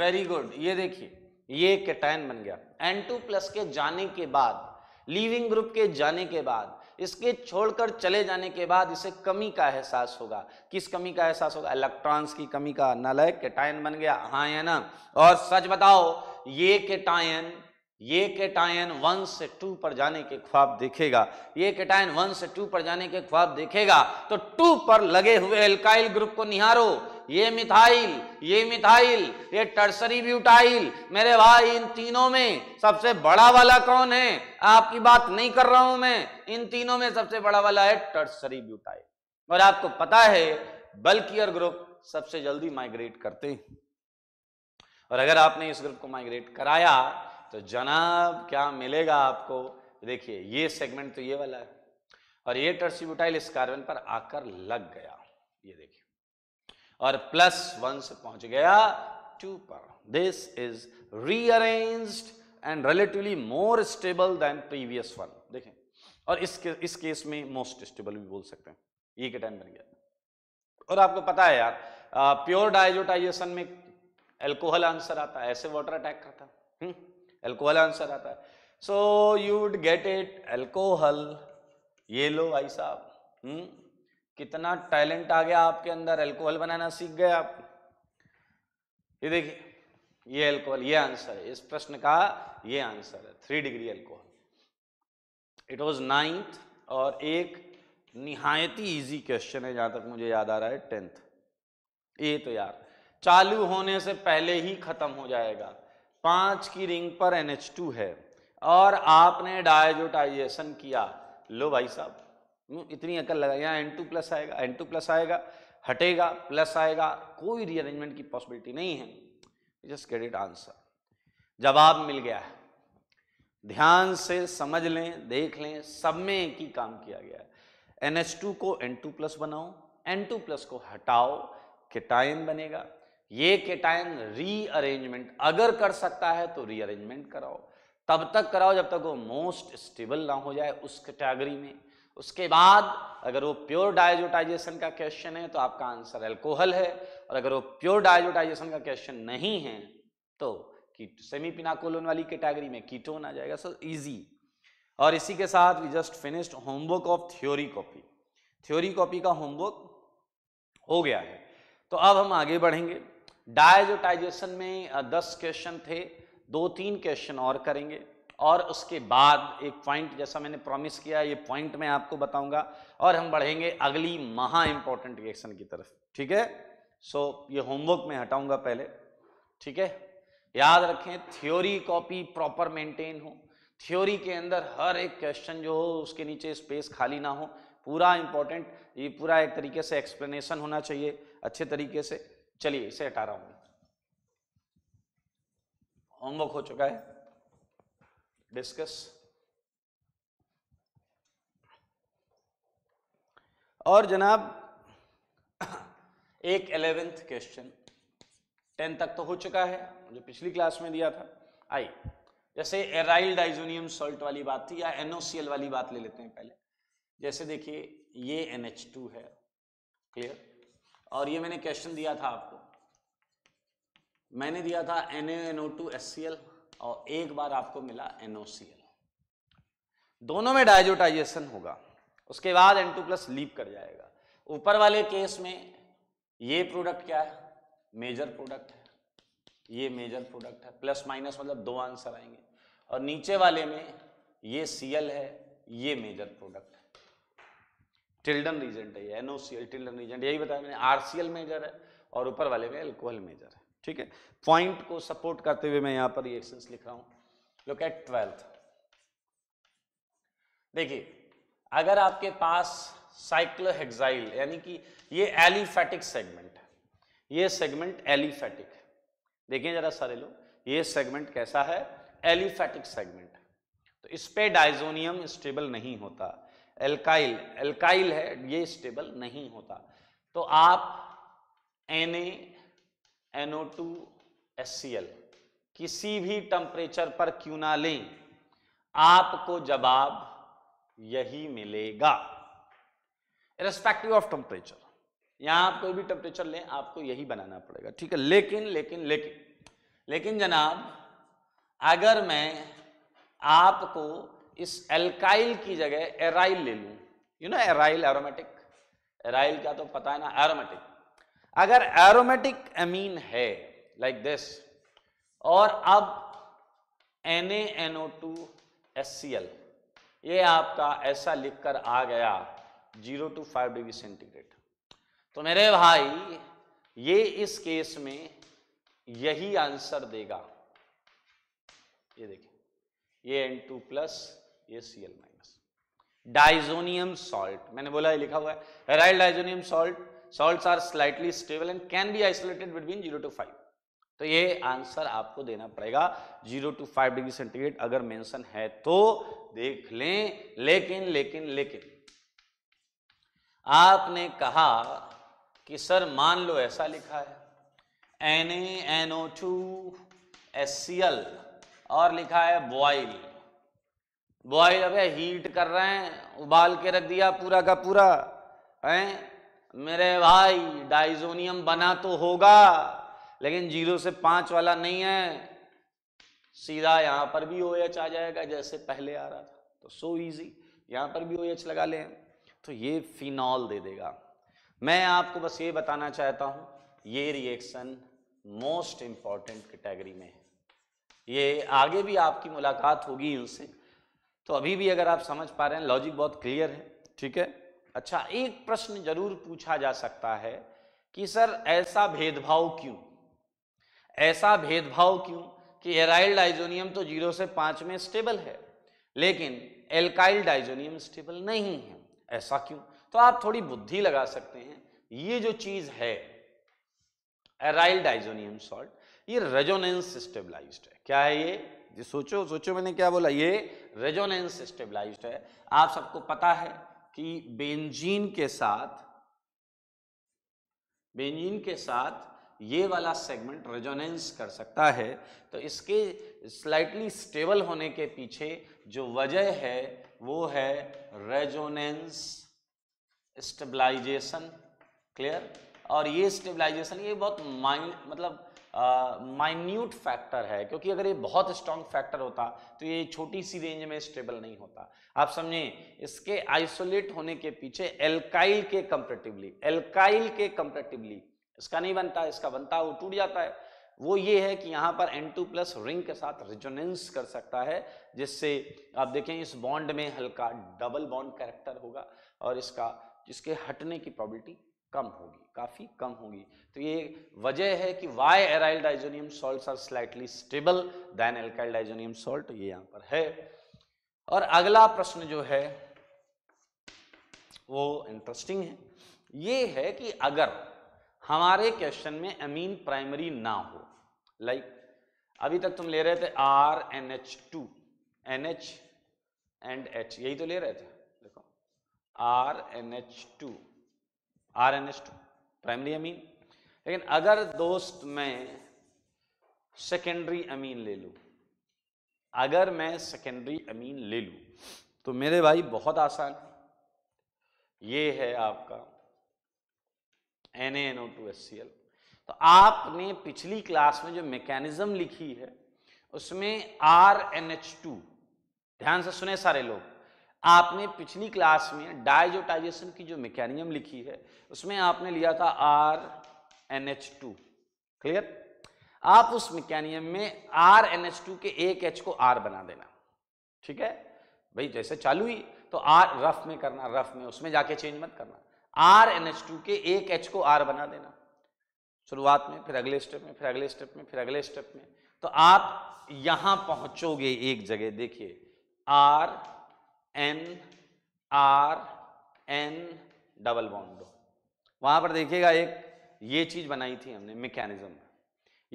वेरी गुड ये देखिए ये कैटायन बन गया N2 प्लस के जाने के बाद लिविंग ग्रुप के जाने के बाद इसके छोड़कर चले जाने के बाद इसे कमी का एहसास होगा किस कमी का एहसास होगा इलेक्ट्रॉन्स की कमी का नलय केटायन बन गया हाँ है ना और सच बताओ ये केटायन ये केटायन वन से टू पर जाने के ख्वाब देखेगा ये केटायन वन से टू पर जाने के ख्वाब देखेगा तो टू पर लगे हुए एल्काइल ग्रुप को निहारो ये मिथाइल ये मिथाइल ये टर्सरी ब्यूटाइल मेरे भाई इन तीनों में सबसे बड़ा वाला कौन है आपकी बात नहीं कर रहा हूं मैं इन तीनों में सबसे बड़ा वाला है टर्सरी ब्यूटाइल और आपको पता है बल्कियर ग्रुप सबसे जल्दी माइग्रेट करते हैं और अगर आपने इस ग्रुप को माइग्रेट कराया तो जनाब क्या मिलेगा आपको देखिए ये सेगमेंट तो ये वाला है और ये ब्यूटाइल इस कार्बन पर आकर लग गया ये देखिए और प्लस वन से पहुंच गया टू पर this is rearranged and relatively more stable than previous one देखें और इसके इस केस में मोस्ट स्टेबल भी बोल सकते हैं ये के टाइम बन गया और आपको पता है यार प्योर डायजोटाइजेशन में एल्कोहल आंसर आता है ऐसे वाटर अटैक करता है एल्कोहल हम्म, आंसर आता है so you would get it alcohol ये लो भाई साहब हम्म, कितना टैलेंट आ गया आपके अंदर एल्कोहल बनाना सीख गए आप ये देखिए ये एल्कोहल ये आंसर है इस प्रश्न का ये आंसर है three degree alcohol it was ninth और एक निहायती इजी क्वेश्चन है जहां तक मुझे याद आ रहा है टेंथ ये तो यार चालू होने से पहले ही खत्म हो जाएगा पांच की रिंग पर एनएच टू है और आपने डायजोटाइजेशन किया लो भाई साहब इतनी अकल लगा यहाँ एन टू प्लस आएगा एन टू प्लस आएगा हटेगा प्लस आएगा कोई रीअरेंजमेंट की पॉसिबिलिटी नहीं है जस्ट इट आंसर जवाब मिल गया है ध्यान से समझ लें देख लें सब में एक ही काम किया गया है एन एच टू को एन टू प्लस बनाओ एन टू प्लस को हटाओ केटायन बनेगा ये केटायन रीअरेंजमेंट अगर कर सकता है तो रीअरेंजमेंट कराओ तब तक कराओ जब तक वो मोस्ट स्टेबल ना हो जाए उस कैटेगरी में उसके बाद अगर वो प्योर डायजोटाइजेशन का क्वेश्चन है तो आपका आंसर एल्कोहल है और अगर वो प्योर डायजोटाइजेशन का क्वेश्चन नहीं है तो सेमी पिनाकोलोन वाली कैटेगरी में कीटोन आ जाएगा सो इजी और इसी के साथ we just finished homework of theory copy theory copy का होमवर्क हो गया है तो अब हम आगे बढ़ेंगे डायजोटाइजेशन में दस क्वेश्चन थे दो तीन क्वेश्चन और करेंगे और उसके बाद एक पॉइंट जैसा मैंने प्रॉमिस किया ये पॉइंट मैं आपको बताऊंगा और हम बढ़ेंगे अगली महा इंपॉर्टेंट रिएक्शन की तरफ ठीक है सो so, ये होमवर्क में हटाऊंगा पहले ठीक है याद रखें थ्योरी कॉपी प्रॉपर मेंटेन हो थ्योरी के अंदर हर एक क्वेश्चन जो हो उसके नीचे स्पेस खाली ना हो पूरा इंपॉर्टेंट ये पूरा एक तरीके से एक्सप्लेनेशन होना चाहिए अच्छे तरीके से चलिए इसे हटा रहा हूँ होमवर्क हो चुका है डिस्कस और जनाब एक एलेवेंथ क्वेश्चन टेन तक तो हो चुका है जो पिछली क्लास में दिया था आई जैसे एराइल डाइजोनियम सॉल्ट वाली बात थी या एनओसीएल वाली बात ले लेते हैं पहले जैसे देखिए ये एन एच टू है क्लियर और ये मैंने क्वेश्चन दिया था आपको मैंने दिया था N N O two S C L और एक बार आपको मिला एनओसीएल दोनों में डायजोटाइजेशन होगा उसके बाद एन टू प्लस लीप कर जाएगा ऊपर वाले केस में ये प्रोडक्ट क्या है मेजर प्रोडक्ट है ये मेजर प्रोडक्ट है प्लस माइनस मतलब दो आंसर आएंगे और नीचे वाले में ये सीएल है ये मेजर प्रोडक्ट है टिल्डन रीजेंट है एनओसीएल टिल्डन रीजेंट यही बताया मैंने आरसीएल मेजर है और ऊपर वाले में एल्कोहल मेजर है ठीक है पॉइंट को सपोर्ट करते हुए मैं यहां पर रिएक्शंस लिख रहा हूं लुक एट ट्वेल्थ देखिए अगर आपके पास साइक्लोहेक्साइल यानी कि ये एलिफैटिक सेगमेंट है ये सेगमेंट एलिफैटिक है देखिए जरा सारे लोग ये सेगमेंट कैसा है एलिफैटिक सेगमेंट तो इस पे डाइजोनियम स्टेबल नहीं होता एल्काइल एल्काइल है ये स्टेबल नहीं होता तो आप एन NO2 HCl किसी भी टेम्परेचर पर क्यों ना लें आपको जवाब यही मिलेगा रेस्पेक्टिव ऑफ टेम्परेचर यहां आप कोई भी टेम्परेचर लें आपको यही बनाना पड़ेगा ठीक है लेकिन लेकिन लेकिन लेकिन जनाब अगर मैं आपको इस एल्काइल की जगह एराइल ले लू you know aryl aromatic aryl का तो पता है ना एरोमेटिक अगर एरोमेटिक एमीन है लाइक दिस और अब NaNO2 HCl ये आपका ऐसा लिखकर आ गया zero to five degree centigrade तो मेरे भाई ये इस केस में यही आंसर देगा ये देखिए ये N2 प्लस ये एल माइनस डाइजोनियम सॉल्ट मैंने बोला ये लिखा हुआ है right diazonium salt salt are slightly stable and can be isolated between zero to five तो ये आंसर आपको देना पड़ेगा zero to five degree centigrade अगर मेंशन है तो देख लें लेकिन लेकिन लेकिन आपने कहा कि सर मान लो ऐसा लिखा है N N O two S C L और लिखा है बॉइल बॉइल अब हीट कर रहे हैं उबाल के रख दिया पूरा का पूरा है मेरे भाई डाइजोनियम बना तो होगा लेकिन जीरो से पांच वाला नहीं है सीधा यहां पर भी ओ एच आ जाएगा जैसे पहले आ रहा था तो सो इजी यहां पर भी ओ एच लगा लें तो ये फिनॉल दे देगा मैं आपको बस ये बताना चाहता हूं ये रिएक्शन मोस्ट इंपॉर्टेंट कैटेगरी में है ये आगे भी आपकी मुलाकात होगी इनसे तो अभी भी अगर आप समझ पा रहे हैं लॉजिक बहुत क्लियर है ठीक है अच्छा एक प्रश्न जरूर पूछा जा सकता है कि सर ऐसा भेदभाव क्यों ऐसा भेदभाव क्यों कि एराइल डाइजोनियम तो जीरो से पांच में स्टेबल है लेकिन एल्काइल डाइजोनियम स्टेबल नहीं है ऐसा क्यों तो आप थोड़ी बुद्धि लगा सकते हैं ये जो चीज है एराइल डाइजोनियम सॉल्ट ये रेजोनेंस स्टेबलाइज है क्या है ये सोचो सोचो मैंने क्या बोला ये रेजोनेंस स्टेबलाइज है आप सबको पता है कि बेंजीन के साथ बेंजीन के साथ ये वाला सेगमेंट रेजोनेंस कर सकता है तो इसके स्लाइटली स्टेबल होने के पीछे जो वजह है वो है रेजोनेंस स्टेबलाइजेशन क्लियर और ये स्टेबलाइजेशन ये बहुत माइंड मतलब माइन्यूट फैक्टर है क्योंकि अगर ये बहुत स्ट्रांग फैक्टर होता तो ये छोटी सी रेंज में स्टेबल नहीं होता आप समझें इसके आइसोलेट होने के पीछे एल्काइल के कंपेरेटिवली एल्काइल के कंपेरेटिवली इसका नहीं बनता इसका बनता है वो टूट जाता है वो ये है कि यहाँ पर N2 प्लस रिंग के साथ रिजोनेंस कर सकता है जिससे आप देखें इस बॉन्ड में हल्का डबल बॉन्ड कैरेक्टर होगा और इसका इसके हटने की प्रॉबिलिटी कम होगी काफ़ी कम होगी तो ये वजह है कि why aryl diazonium salt are slightly stable than alkyl diazonium salt ये यहां पर है और अगला प्रश्न जो है वो इंटरेस्टिंग है ये है कि अगर हमारे क्वेश्चन में अमीन प्राइमरी ना हो लाइक like, अभी तक तुम ले रहे थे R N H two N H and H यही तो ले रहे थे देखो R N H two R N S two primary amine लेकिन अगर दोस्त मैं सेकेंडरी अमीन ले लू अगर मैं सेकेंडरी अमीन ले लू तो मेरे भाई बहुत आसान है ये है आपका N N O two S C L तो आपने पिछली क्लास में जो मैकेनिज्म लिखी है उसमें आर एन एच टू ध्यान से सुने सारे लोग आपने पिछली क्लास में डायजोटाइजेशन की जो मैकेनिज्म लिखी है उसमें आपने लिया था R N H two clear आप उस मैकेनिज्म में आर एन एच टू के एक एच को आर बना देना ठीक है भाई जैसे चालू ही तो आर रफ में करना रफ में उसमें जाके चेंज मत करना आर एन एच टू के एक एच को आर बना देना शुरुआत में फिर अगले स्टेप में फिर अगले स्टेप में फिर अगले स्टेप में तो आप यहां पहुंचोगे एक जगह देखिए R N R N double bond वहां पर देखिएगा एक ये चीज बनाई थी हमने मैकेनिज्म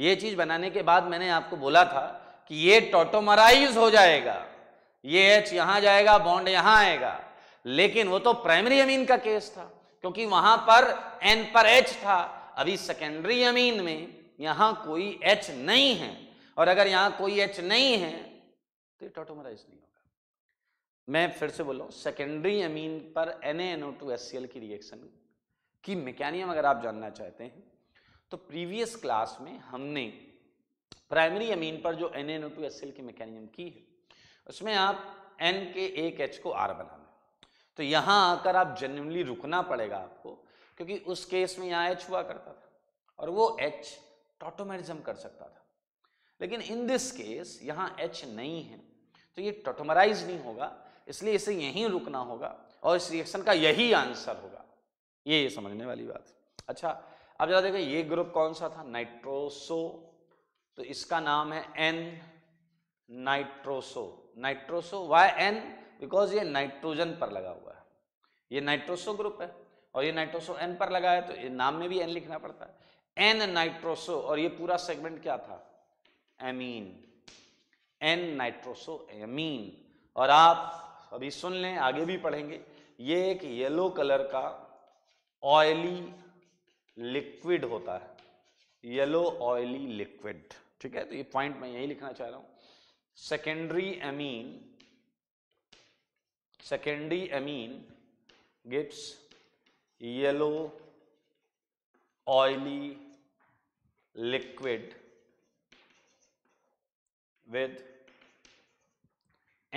ये चीज बनाने के बाद मैंने आपको बोला था कि ये टोटोमराइज हो जाएगा ये एच यहां जाएगा बॉन्ड यहां आएगा लेकिन वो तो प्राइमरी अमीन का केस था क्योंकि वहां पर एन पर एच था अभी सेकेंडरी अमीन में यहां कोई एच नहीं है और अगर यहां कोई एच नहीं है तो टोटोमराइज नहीं मैं फिर से बोल रहा हूँ सेकेंडरी अमीन पर N N O two S C L की रिएक्शन की मैकेनियम अगर आप जानना चाहते हैं तो प्रीवियस क्लास में हमने प्राइमरी अमीन पर जो N N O two S C L की मैकेनियम की है उसमें आप एन के एक एच को आर बनाना तो यहाँ आकर आप जनरली रुकना पड़ेगा आपको क्योंकि उस केस में यहाँ एच हुआ करता था और वो एच टोटोमेरिज्म कर सकता था लेकिन इन दिस केस यहाँ एच नहीं है तो ये टोटोमराइज नहीं होगा इसलिए इसे यहीं रुकना होगा और इस रिएक्शन का यही आंसर होगा ये समझने वाली बात अच्छा अब जरा देखें ये ग्रुप कौन सा था नाइट्रोसो तो इसका नाम है N nitroso nitroso why N because ये नाइट्रोजन पर लगा हुआ है ये नाइट्रोसो ग्रुप है और ये नाइट्रोसो एन पर लगा है तो ये नाम में भी एन लिखना पड़ता है एन नाइट्रोसो और ये पूरा सेगमेंट क्या था एमीन एन नाइट्रोसो एमीन और आप अभी सुन लें आगे भी पढ़ेंगे ये एक येलो कलर का ऑयली लिक्विड होता है येलो ऑयली लिक्विड ठीक है तो ये पॉइंट मैं यही लिखना चाह रहा हूं secondary amine secondary amine gives yellow oily liquid with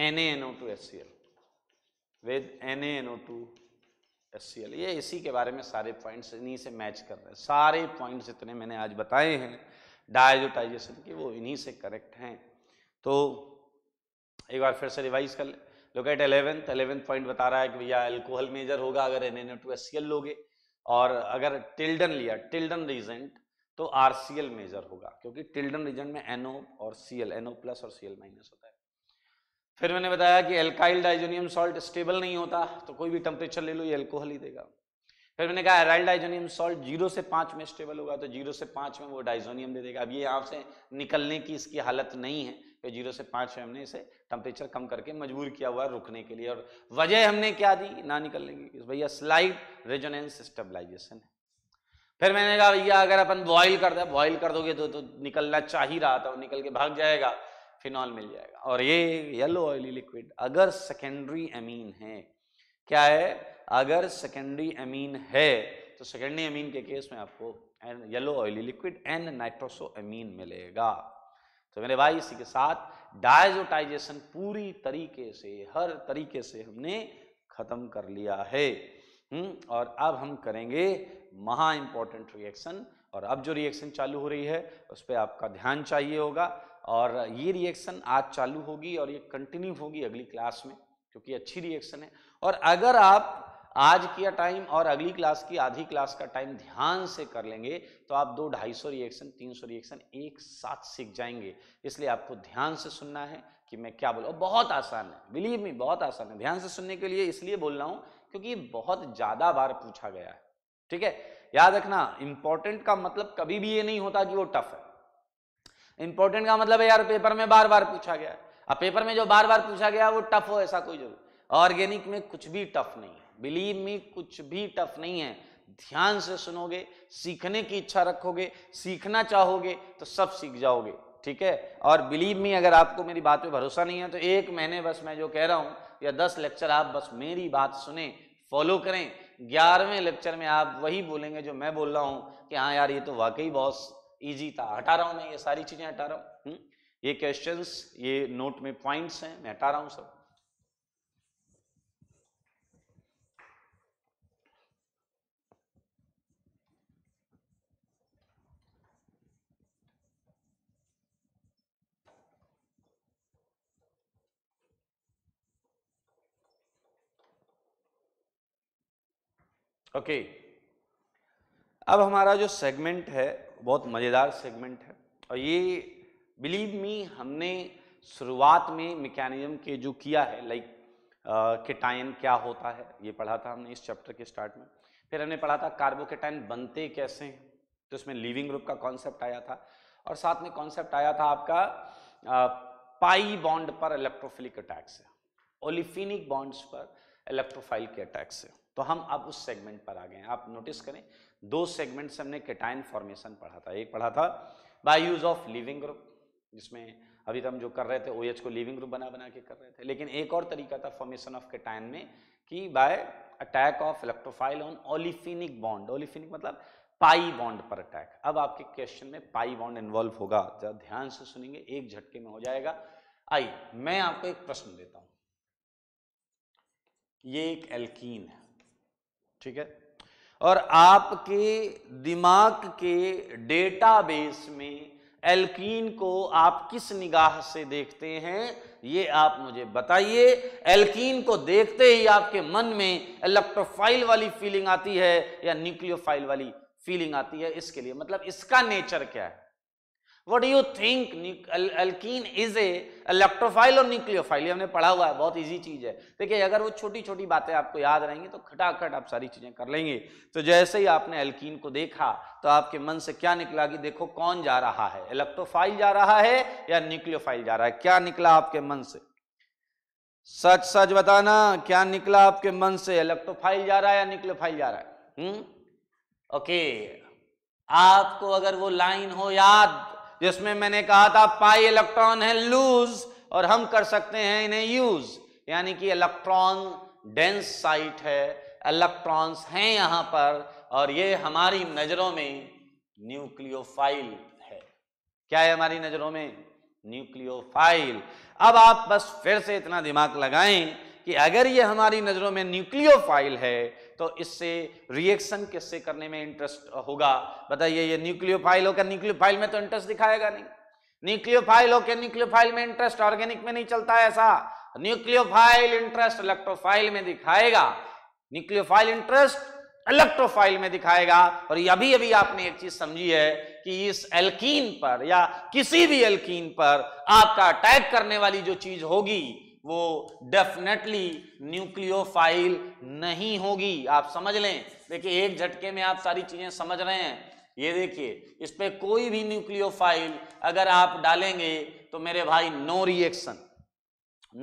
N two C L with N N O two S C L ये इसी के बारे में सारे पॉइंट्स इन्हीं से मैच कर रहे हैं सारे पॉइंट्स जितने मैंने आज बताए हैं डायजोटाइजेशन के वो इन्हीं से करेक्ट हैं तो एक बार फिर से रिवाइज कर look at eleventh eleventh point बता रहा है कि भैया एल्कोहल मेजर होगा अगर N N O two S C L लोगे और अगर टिल्डन लिया टिल्डन रीजेंट तो आर सी एल मेजर होगा क्योंकि टिल्डन रीजेंट में एनओ और सी एल एनओ प्लस और सी एल माइनस होता है फिर मैंने बताया कि एल्काइल डाइजोनियम सॉल्ट स्टेबल नहीं होता तो कोई भी टेम्परेचर ले लो ये एल्कोहल ही देगा फिर मैंने कहा एराइल डाइजोनियम सॉल्ट जीरो से पाँच में स्टेबल होगा तो जीरो से पाँच में वो डाइजोनियम दे देगा अब ये यहाँ से निकलने की इसकी हालत नहीं है तो जीरो से पाँच में हमने इसे टेम्परेचर कम करके मजबूर किया हुआ रुकने के लिए और वजह हमने क्या दी ना निकलने की भैया स्लाइड रेजोनेंस स्टेबलाइजेशन है फिर मैंने कहा भैया अगर अपन बॉइल कर दे बॉइल कर दोगे तो, तो निकलना चाह ही रहा था वो निकल के भाग जाएगा फिनॉल मिल जाएगा और ये येलो ऑयली लिक्विड अगर सेकेंडरी एमीन है क्या है अगर सेकेंडरी एमीन है तो सेकेंडरी अमीन के केस में आपको yellow oily liquid and nitroso amine मिलेगा तो मेरे भाई इसी के साथ डायजोटाइजेशन पूरी तरीके से हर तरीके से हमने खत्म कर लिया है हुँ? हम्म, और अब हम करेंगे महा इंपॉर्टेंट रिएक्शन और अब जो रिएक्शन चालू हो रही है उस पर आपका ध्यान चाहिए होगा और ये रिएक्शन आज चालू होगी और ये कंटिन्यू होगी अगली क्लास में क्योंकि अच्छी रिएक्शन है और अगर आप आज किया टाइम और अगली क्लास की आधी क्लास का टाइम ध्यान से कर लेंगे तो आप दो ढाई सौ रिएक्शन तीन सौ रिएक्शन एक साथ सीख जाएंगे इसलिए आपको ध्यान से सुनना है कि मैं क्या बोल बहुत आसान है बिलीव मी बहुत आसान है ध्यान से सुनने के लिए इसलिए बोल रहा हूँ क्योंकि ये बहुत ज़्यादा बार पूछा गया है ठीक है याद रखना इंपॉर्टेंट का मतलब कभी भी ये नहीं होता कि वो टफ है इंपॉर्टेंट का मतलब है यार पेपर में बार बार पूछा गया अब पेपर में जो बार बार पूछा गया वो टफ हो ऐसा कोई जरूर ऑर्गेनिक में कुछ भी टफ नहीं है बिलीव मी कुछ भी टफ नहीं है ध्यान से सुनोगे सीखने की इच्छा रखोगे सीखना चाहोगे तो सब सीख जाओगे ठीक है और बिलीव मी अगर आपको मेरी बात पे भरोसा नहीं है तो एक महीने बस मैं जो कह रहा हूँ या दस लेक्चर आप बस मेरी बात सुने फॉलो करें ग्यारहवें लेक्चर में आप वही बोलेंगे जो मैं बोल रहा हूँ कि हाँ यार ये तो वाकई बॉस इजी था हटा रहा हूं मैं ये सारी चीजें हटा रहा हूं हम्म, ये क्वेश्चन ये नोट में पॉइंट्स हैं मैं हटा रहा हूं सब ओके okay. अब हमारा जो सेगमेंट है बहुत मज़ेदार सेगमेंट है और ये बिलीव मी हमने शुरुआत में मैकेनिज्म के जो किया है लाइक केटाइन क्या होता है ये पढ़ा था हमने इस चैप्टर के स्टार्ट में फिर हमने पढ़ा था कार्बोकेटाइन बनते कैसे हैं तो इसमें लिविंग ग्रुप का कॉन्सेप्ट आया था और साथ में कॉन्सेप्ट आया था आपका पाई बॉन्ड पर इलेक्ट्रोफिलिक अटैक से ओलिफिनिक बॉन्ड्स पर इलेक्ट्रोफाइल के अटैक से तो हम अब उस सेगमेंट पर आ गए हैं आप नोटिस करें दो सेगमेंट से हमने कैटाइन फॉर्मेशन पढ़ा था एक पढ़ा था by use of leaving group जिसमें अभी तो हम जो कर रहे थे ओ OH को लिविंग ग्रुप बना बना के कर रहे थे लेकिन एक और तरीका था फॉर्मेशन ऑफ कैटाइन में कि by attack of electrophile on olefinic bond olefinic मतलब पाई बॉन्ड पर अटैक अब आपके क्वेश्चन में पाई बॉन्ड इन्वॉल्व होगा जब ध्यान से सुनेंगे एक झटके में हो जाएगा आई मैं आपको एक प्रश्न देता हूं ये एक एल्कीन है ठीक है और आपके दिमाग के डेटाबेस में एल्कीन को आप किस निगाह से देखते हैं ये आप मुझे बताइए एल्कीन को देखते ही आपके मन में इलेक्ट्रोफाइल वाली फीलिंग आती है या न्यूक्लियोफाइल वाली फीलिंग आती है इसके लिए मतलब इसका नेचर क्या है what you think alkene is a electrophile और न्यूक्लियोफाइल हमने पढ़ा हुआ है बहुत ईजी चीज है देखिए अगर वो छोटी छोटी बातें आपको याद रहेंगी तो खटाखट आप सारी चीजें कर लेंगे तो जैसे ही आपने अल्कीन को देखा तो आपके मन से क्या निकला कि देखो कौन जा रहा है इलेक्ट्रोफाइल जा रहा है या न्यूक्लियोफाइल जा रहा है क्या निकला आपके मन से सच सच बताना क्या निकला आपके मन से इलेक्ट्रोफाइल जा रहा है या न्यूक्लियोफाइल जा रहा है ओके हम्म? ओके आपको अगर वो लाइन हो याद जिसमें मैंने कहा था पाई इलेक्ट्रॉन है लूज और हम कर सकते हैं इन्हें यूज यानी कि इलेक्ट्रॉन डेंस साइट है इलेक्ट्रॉन्स हैं यहां पर और ये हमारी नज़रों में न्यूक्लियोफाइल है क्या है हमारी नज़रों में न्यूक्लियोफाइल अब आप बस फिर से इतना दिमाग लगाएं कि अगर ये हमारी नज़रों में न्यूक्लियोफाइल है तो इससे रिएक्शन किससे करने में इंटरेस्ट होगा बताइए ये न्यूक्लियोफाइल होकर न्यूक्लियोफाइल में तो इंटरेस्ट दिखाएगा नहीं न्यूक्लियोफाइल होकर न्यूक्लियोफाइल में इंटरेस्ट ऑर्गेनिक में नहीं चलता है ऐसा न्यूक्लियोफाइल इंटरेस्ट इलेक्ट्रोफाइल में दिखाएगा न्यूक्लियोफाइल इंटरेस्ट इलेक्ट्रोफाइल में दिखाएगा और अभी अभी आपने एक चीज समझी है कि इस एल्कीन पर या किसी भी एल्कीन पर आपका अटैक करने वाली जो चीज होगी वो डेफिनेटली न्यूक्लियोफाइल नहीं होगी आप समझ लें देखिए एक झटके में आप सारी चीजें समझ रहे हैं ये देखिए इस पर कोई भी न्यूक्लियोफाइल अगर आप डालेंगे तो मेरे भाई नो रिएक्शन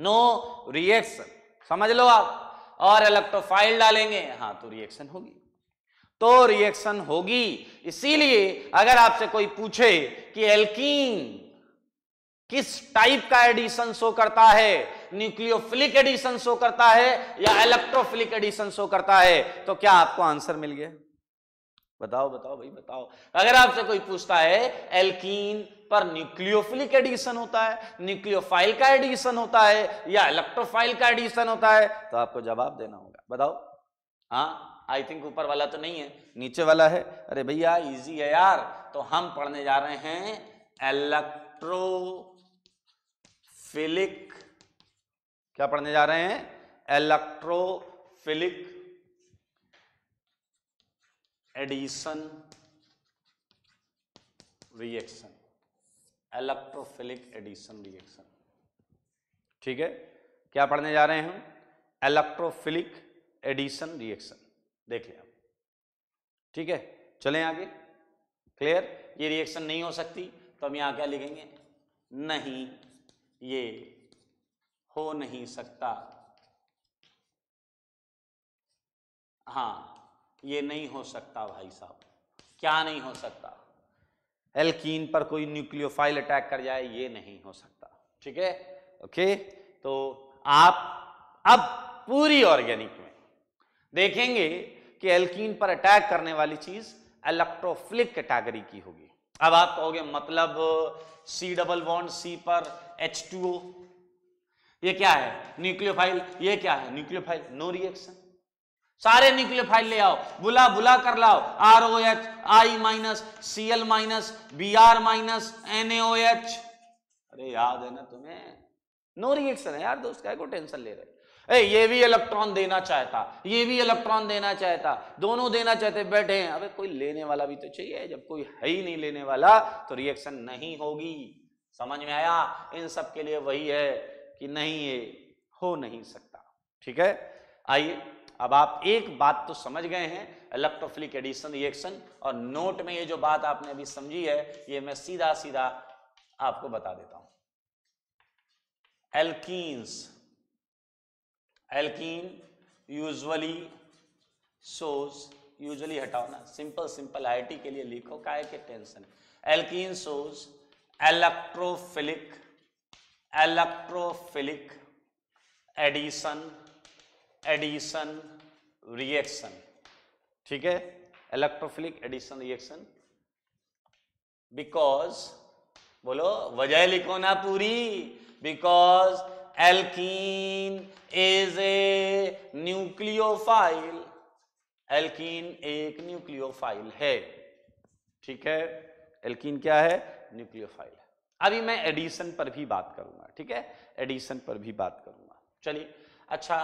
नो रिएक्शन समझ लो आप और इलेक्ट्रोफाइल डालेंगे हाँ तो रिएक्शन होगी तो रिएक्शन होगी इसीलिए अगर आपसे कोई पूछे कि एल्कीन किस टाइप का एडिशन शो करता है न्यूक्लियोफिलिक एडिशन शो करता है या इलेक्ट्रोफिलिक एडिशन शो करता है तो क्या आपको आंसर मिल गया बताओ बताओ भाई बताओ अगर आपसे कोई पूछता है एल्कीन पर न्यूक्लियोफिलिक एडिशन होता है न्यूक्लियोफाइल का एडिशन होता है या इलेक्ट्रोफाइल का एडिशन होता है तो आपको जवाब देना होगा बताओ हाँ आई थिंक ऊपर वाला तो नहीं है नीचे वाला है अरे भैया इजी है यार तो हम पढ़ने जा रहे हैं इलेक्ट्रोफिलिक क्या पढ़ने जा रहे हैं electrophilic addition reaction electrophilic addition reaction ठीक है क्या पढ़ने जा रहे हैं हम इलेक्ट्रोफिलिक एडिशन रिएक्शन देख आप ठीक है चलें आगे क्लियर ये रिएक्शन नहीं हो सकती तो हम यहां क्या लिखेंगे नहीं ये हो नहीं सकता हाँ ये नहीं हो सकता भाई साहब क्या नहीं हो सकता एल्कीन पर कोई न्यूक्लियोफाइल अटैक कर जाए ये नहीं हो सकता ठीक है ओके तो आप अब पूरी ऑर्गेनिक में देखेंगे कि एल्कीन पर अटैक करने वाली चीज इलेक्ट्रोफ्लिक कैटेगरी की होगी अब आप कहोगे मतलब सी डबल बॉन्ड सी पर एच टू ओ ये क्या है न्यूक्लियोफाइल ये क्या है न्यूक्लियोफाइल नो रिएक्शन सारे न्यूक्लियोफाइल ले आओ बुला बुला कर लाओ R O H I minus C L minus B R minus N H अरे याद है ना तुम्हें नो रिएक्शन है यार दोस्त को टेंशन ले रहे ए ये भी इलेक्ट्रॉन देना चाहता ये भी इलेक्ट्रॉन देना चाहता दोनों देना चाहते बैठे हैं अबे कोई लेने वाला भी तो चाहिए जब कोई है ही नहीं लेने वाला तो रिएक्शन नहीं होगी समझ में आया इन सब के लिए वही है कि नहीं ये हो नहीं सकता ठीक है आइए अब आप एक बात तो समझ गए हैं इलेक्ट्रोफिलिक एडिशन रिएक्शन और नोट में ये जो बात आपने अभी समझी है ये मैं सीधा सीधा आपको बता देता हूं alkenes alkene usually shows usually हटाओ ना सिंपल सिंपल आईटी के लिए लिखो काय के tension alkene shows electrophilic electrophilic addition addition reaction ठीक है इलेक्ट्रोफिलिक एडिशन रिएक्शन बिकॉज बोलो वजह लिखो ना पूरी because alkene is a nucleophile alkene एक न्यूक्लियोफाइल है ठीक है एल्कीन क्या है न्यूक्लियोफाइल अभी मैं एडिशन पर भी बात करूंगा ठीक है एडिशन पर भी बात करूंगा चलिए अच्छा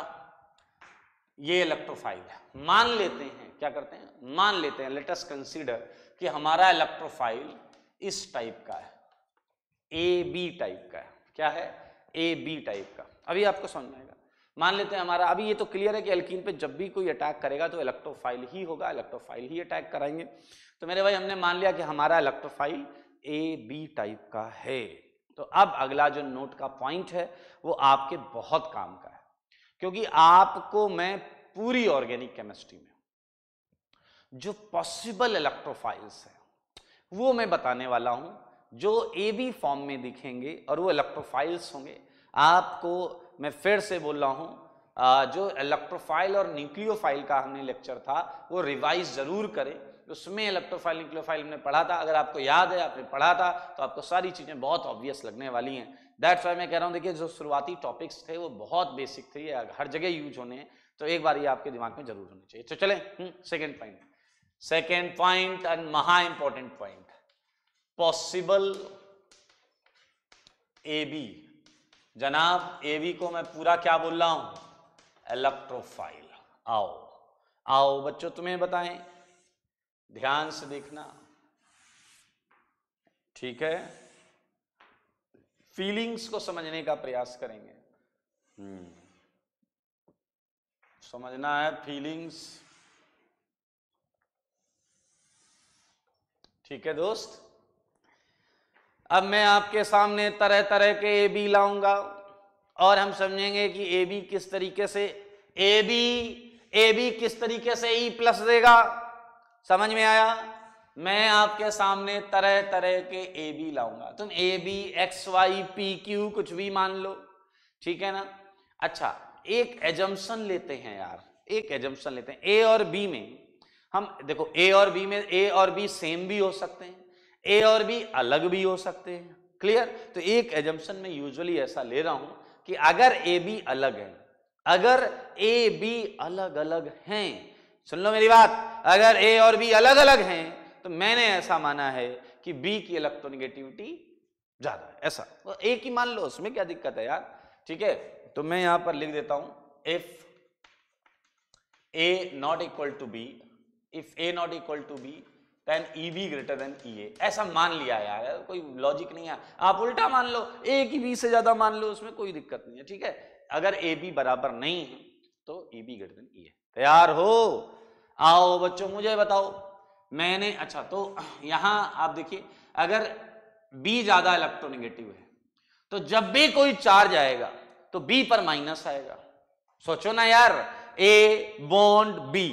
ये इलेक्ट्रोफाइल है मान लेते हैं क्या करते हैं मान लेते हैं लेटेस्ट कंसीडर कि हमारा इलेक्ट्रोफाइल इस टाइप का है ए बी टाइप का है क्या है ए बी टाइप का अभी आपको समझ आएगा मान लेते हैं हमारा अभी ये तो क्लियर है कि एल्किन पे जब भी कोई अटैक करेगा तो इलेक्ट्रोफाइल ही होगा इलेक्ट्रोफाइल ही अटैक कराएंगे तो मेरे भाई हमने मान लिया कि हमारा इलेक्ट्रोफाइल ए बी टाइप का है तो अब अगला जो नोट का पॉइंट है वो आपके बहुत काम का है क्योंकि आपको मैं पूरी ऑर्गेनिक केमिस्ट्री में जो पॉसिबल इलेक्ट्रोफाइल्स है वो मैं बताने वाला हूं जो ए बी फॉर्म में दिखेंगे और वो इलेक्ट्रोफाइल्स होंगे आपको मैं फिर से बोल रहा हूं जो इलेक्ट्रोफाइल और न्यूक्लियोफाइल का हमने लेक्चर था वो रिवाइज जरूर करें तो उसमें लेप्टोफाइल न्यूक्लियोफाइल हमने पढ़ा था अगर आपको याद है आपने पढ़ा था तो आपको सारी चीज़ें बहुत ऑब्वियस लगने वाली हैं दैट फाइव मैं कह रहा हूँ देखिए जो शुरुआती टॉपिक्स थे वो बहुत बेसिक थे हर जगह यूज होने हैं तो एक बार ये आपके दिमाग में जरूर होने चाहिए तो चले second point second point and महा important point possible A B जनाब ए बी को मैं पूरा क्या बोल रहा हूं इलेक्ट्रोफाइल आओ आओ बच्चों तुम्हें बताएं ध्यान से देखना ठीक है फीलिंग्स को समझने का प्रयास करेंगे हम्म। समझना है फीलिंग्स ठीक है दोस्त अब मैं आपके सामने तरह तरह के ए बी लाऊंगा और हम समझेंगे कि ए बी किस तरीके से ए बी ए बी किस तरीके से ई e प्लस देगा समझ में आया मैं आपके सामने तरह तरह के ए बी लाऊंगा तुम A B X Y P Q कुछ भी मान लो ठीक है ना अच्छा एक एजम्पन लेते हैं यार एक एजम्पन लेते हैं ए और बी में हम देखो ए और बी में ए और बी सेम भी हो सकते हैं ए और बी अलग भी हो सकते हैं क्लियर तो एक एजम्पन में यूजुअली ऐसा ले रहा हूं कि अगर ए बी अलग है अगर ए बी अलग अलग हैं सुन लो मेरी बात अगर ए और बी अलग अलग हैं तो मैंने ऐसा माना है कि बी की इलेक्ट्रोनिगेटिविटी तो ज्यादा है ऐसा तो ए की मान लो उसमें क्या दिक्कत है यार ठीक है तो मैं यहां पर लिख देता हूं if A not equal to B if A not equal to B then E B greater than E A ऐसा मान लिया यार कोई लॉजिक नहीं है आप उल्टा मान लो ए की बी से ज्यादा मान लो उसमें कोई दिक्कत नहीं है ठीक है अगर ए बी बराबर नहीं है तो E B greater than E है तैयार हो आओ बच्चों मुझे बताओ मैंने अच्छा तो यहां आप देखिए अगर बी ज्यादा इलेक्ट्रोनिगेटिव है तो जब भी कोई चार्ज आएगा तो बी पर माइनस आएगा सोचो ना यार A bond B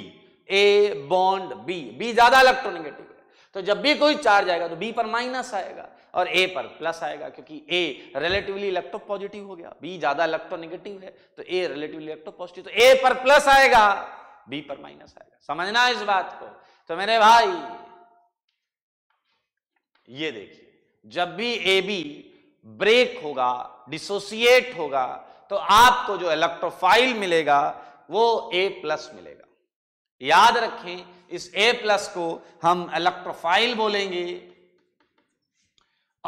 A bond B B ज्यादा इलेक्ट्रोनिगेटिव तो जब भी कोई चार्ज आएगा तो बी पर माइनस आएगा और ए पर प्लस आएगा क्योंकि ए रिलेटिवली इलेक्ट्रो पॉजिटिव हो गया बी ज्यादा इलेक्ट्रो निगेटिव है तो ए रिलेटिवली इलेक्ट्रो पॉजिटिव तो ए पर प्लस आएगा बी पर माइनस आएगा समझना इस बात को तो मेरे भाई ये देखिए जब भी ए बी ब्रेक होगा डिसोसिएट होगा तो आपको जो इलेक्ट्रोफाइल मिलेगा वो ए प्लस मिलेगा याद रखें इस ए प्लस को हम इलेक्ट्रोफाइल बोलेंगे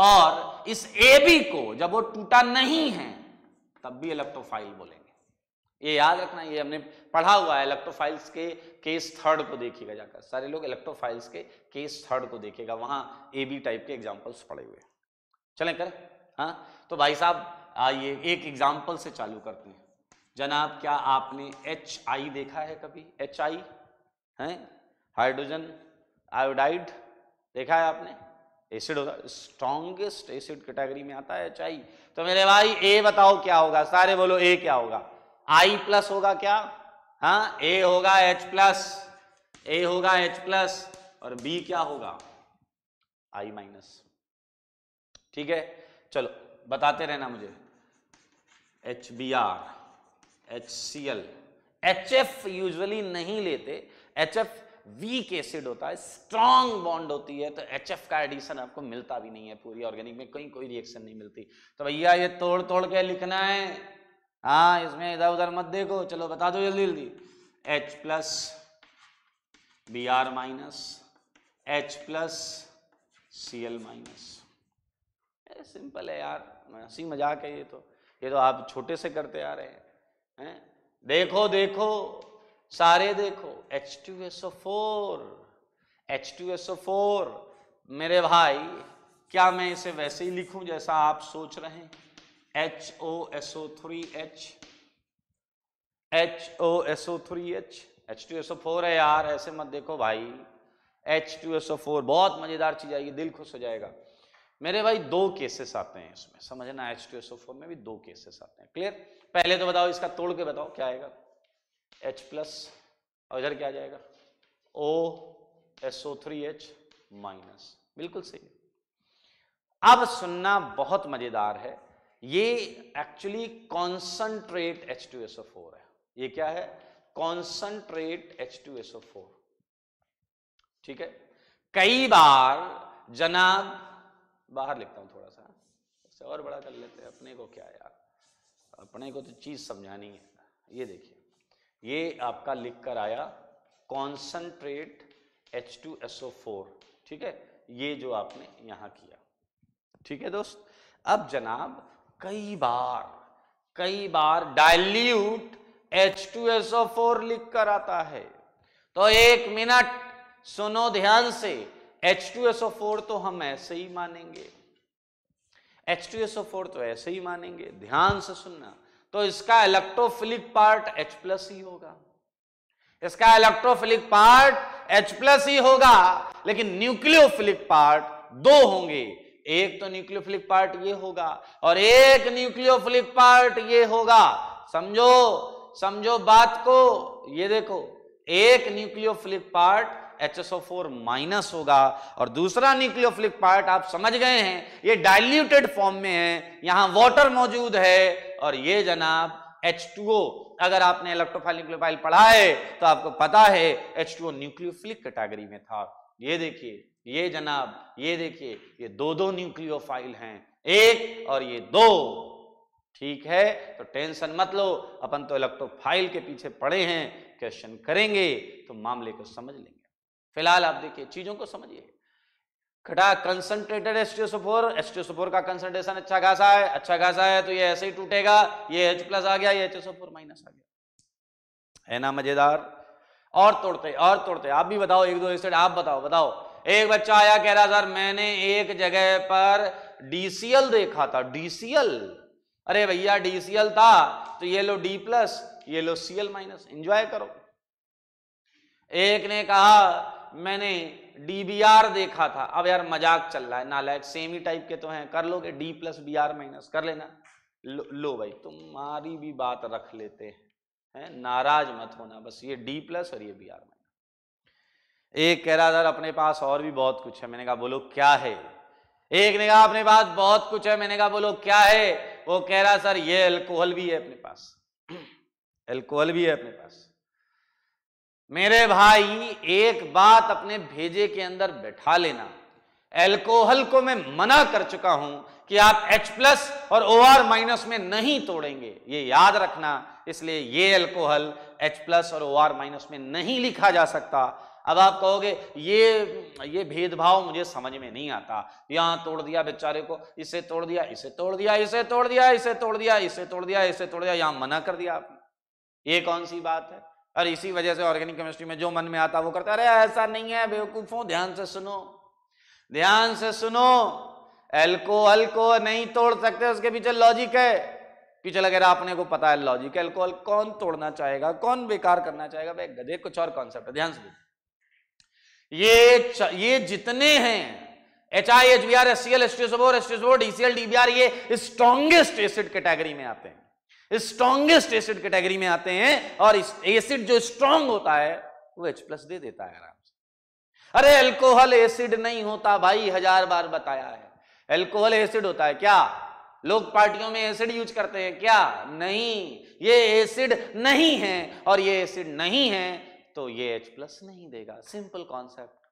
और इस ए बी को जब वो टूटा नहीं है तब भी इलेक्ट्रोफाइल बोलेंगे ये याद रखना ये हमने पढ़ा हुआ है इलेक्ट्रोफाइल्स के केस थर्ड को देखिएगा जाकर सारे लोग इलेक्ट्रोफाइल्स के केस थर्ड को देखिएगा वहां ए बी टाइप के एग्जाम्पल्स पड़े हुए चले कर हाँ तो भाई साहब आइए एक एग्जाम्पल से चालू करते हैं जनाब क्या आपने एच आई देखा है कभी एच आई है हाइड्रोजन आयोडाइड देखा है आपने एसिड होगा स्ट्रॉन्गेस्ट एसिड कैटेगरी में आता है चाहिए तो मेरे भाई ए बताओ क्या होगा सारे बोलो ए क्या होगा आई प्लस होगा क्या हाँ ए होगा एच प्लस ए होगा एच प्लस और बी क्या होगा आई माइनस ठीक है चलो बताते रहना मुझे H B R H C L H F usually नहीं लेते एच एफ वीक एसिड होता है स्ट्रांग बॉन्ड होती है तो एच एफ का एडिशन आपको मिलता भी नहीं है पूरी ऑर्गेनिक में कहीं कोई रिएक्शन नहीं मिलती तो भैया ये तोड़ तोड़ के लिखना है हाँ इसमें इधर उधर मत देखो चलो बता दो जल्दी जल्दी H plus B R minus H plus C L minus simple है यार हंसी मजाक है ये तो ये तो आप छोटे से करते आ रहे हैं है? देखो देखो सारे देखो H2SO4 H2SO4 मेरे भाई क्या मैं इसे वैसे ही लिखूं जैसा आप सोच रहे हैं HOSO3H HOSO3H H2SO4 है यार ऐसे मत देखो भाई H2SO4 बहुत मजेदार चीज आएगी दिल खुश हो जाएगा मेरे भाई दो केसेस आते हैं इसमें समझना H2SO4 में भी दो केसेस आते हैं क्लियर पहले तो बताओ इसका तोड़ के बताओ क्या आएगा एच प्लस और इधर क्या आ जाएगा O S O three H minus बिल्कुल सही अब सुनना बहुत मजेदार है ये actually concentrate H two S O four है ये क्या है concentrate H two S O four ठीक है कई बार जनाब बाहर लिखता हूं थोड़ा सा और बड़ा कर लेते हैं अपने को क्या यार अपने को तो चीज समझानी है ये देखिए ये आपका लिख कर आया concentrate H two S O four ठीक है ये जो आपने यहां किया ठीक है दोस्त अब जनाब कई बार कई बार डाइल्यूट H2SO4 लिख कर आता है तो एक मिनट सुनो ध्यान से H2SO4 तो हम ऐसे ही मानेंगे H2SO4 तो ऐसे ही मानेंगे ध्यान से सुनना तो इसका इलेक्ट्रोफिलिक पार्ट एच प्लस ही होगा इसका इलेक्ट्रोफिलिक पार्ट एच प्लस ही होगा लेकिन न्यूक्लियोफिलिक पार्ट दो होंगे एक तो न्यूक्लियोफिलिक पार्ट ये होगा और एक न्यूक्लियोफिलिक पार्ट ये होगा समझो समझो बात को ये देखो एक nucleophilic part H S O four minus होगा और दूसरा न्यूक्लियोफिलिक पार्ट आप समझ गए हैं ये डाइल्यूटेड फॉर्म में है यहां वाटर मौजूद है और ये जनाब H2O अगर आपने इलेक्ट्रोफाइल न्यूक्लियोफाइल पढ़ा है तो आपको पता है H2O न्यूक्लियोफिलिक कैटेगरी में था ये देखिए ये जनाब ये देखिए ये दो दो न्यूक्लियोफाइल हैं एक और ये दो ठीक है तो टेंशन मत लो अपन तो इलेक्ट्रोफाइल के पीछे पड़े हैं क्वेश्चन करेंगे तो मामले को समझ लेंगे फिलहाल आप देखिए चीजों को समझिए घटा कंसंट्रेटेड एस्टियोसोफोर एस्टियोसोफोर का कंसंट्रेशन अच्छा खासा है अच्छा खासा है तो ये ऐसे ही टूटेगा ये एच प्लस आ गया ये एच माइनस आ गया है ना मजेदार और तोड़ते और तोड़ते आप भी बताओ एक दो एसिड आप बताओ बताओ एक बच्चा आया कह रहा सर मैंने एक जगह पर डीसीएल देखा था डीसीएल अरे भैया डीसीएल था तो ये लो डी प्लस ये लो सीएल माइनस एंजॉय करो एक ने कहा मैंने डीबीआर देखा था अब यार मजाक चल रहा है नालायक सेम ही टाइप के तो हैं कर लोगे D plus B R minus कर लेना लो, लो भाई तुम्हारी भी बात रख लेते हैं है? नाराज मत होना बस ये डी प्लस और ये बी आर माइनस एक कह रहा सर अपने पास और भी बहुत कुछ है मैंने कहा बोलो क्या है एक ने कहा अपने पास बहुत कुछ है मैंने कहा बोलो क्या है वो कह रहा सर ये अल्कोहल भी है अपने पास एल्कोहल भी है अपने पास मेरे भाई एक बात अपने भेजे के अंदर बैठा लेना एल्कोहल को मैं मना कर चुका हूं कि आप H प्लस और ओ आर माइनस में नहीं तोड़ेंगे ये याद रखना इसलिए ये एल्कोहल H प्लस और ओ आर माइनस में नहीं लिखा जा सकता अब आप कहोगे ये ये भेदभाव मुझे समझ में नहीं आता यहां तोड़ दिया बेचारे को इसे तोड़ दिया इसे तोड़ दिया इसे तोड़ दिया इसे तोड़ दिया इसे तोड़ दिया इसे तोड़ दिया यहां मना कर दिया आपने ये कौन सी बात है और इसी वजह से ऑर्गेनिक केमिस्ट्री में जो मन में आता वो करता अरे ऐसा नहीं है बेवकूफों ध्यान से सुनो ध्यान से सुनो एल्कोहल को नहीं तोड़ सकते उसके पीछे लॉजिक है पीछे लगे रहा आपने को पता है लॉजिक एल्कोहल कौन तोड़ना चाहेगा कौन बेकार करना चाहेगा भाई गधे कुछ और कॉन्सेप्ट है ध्यान से ये ये जितने हैं H I H B R S C L S T S DCL R ये स्ट्रॉन्गेस्ट एसिड कैटेगरी में आते हैं स्ट्रॉन्गेस्ट एसिड कैटेगरी में आते हैं और एसिड जो स्ट्रांग होता है वो एच प्लस दे देता है आराम से अरे एल्कोहल एसिड नहीं होता भाई हजार बार बताया है एल्कोहल एसिड होता है क्या लोग पार्टियों में एसिड यूज करते हैं क्या नहीं ये एसिड नहीं है और ये एसिड नहीं है तो ये एच प्लस नहीं देगा सिंपल कॉन्सेप्ट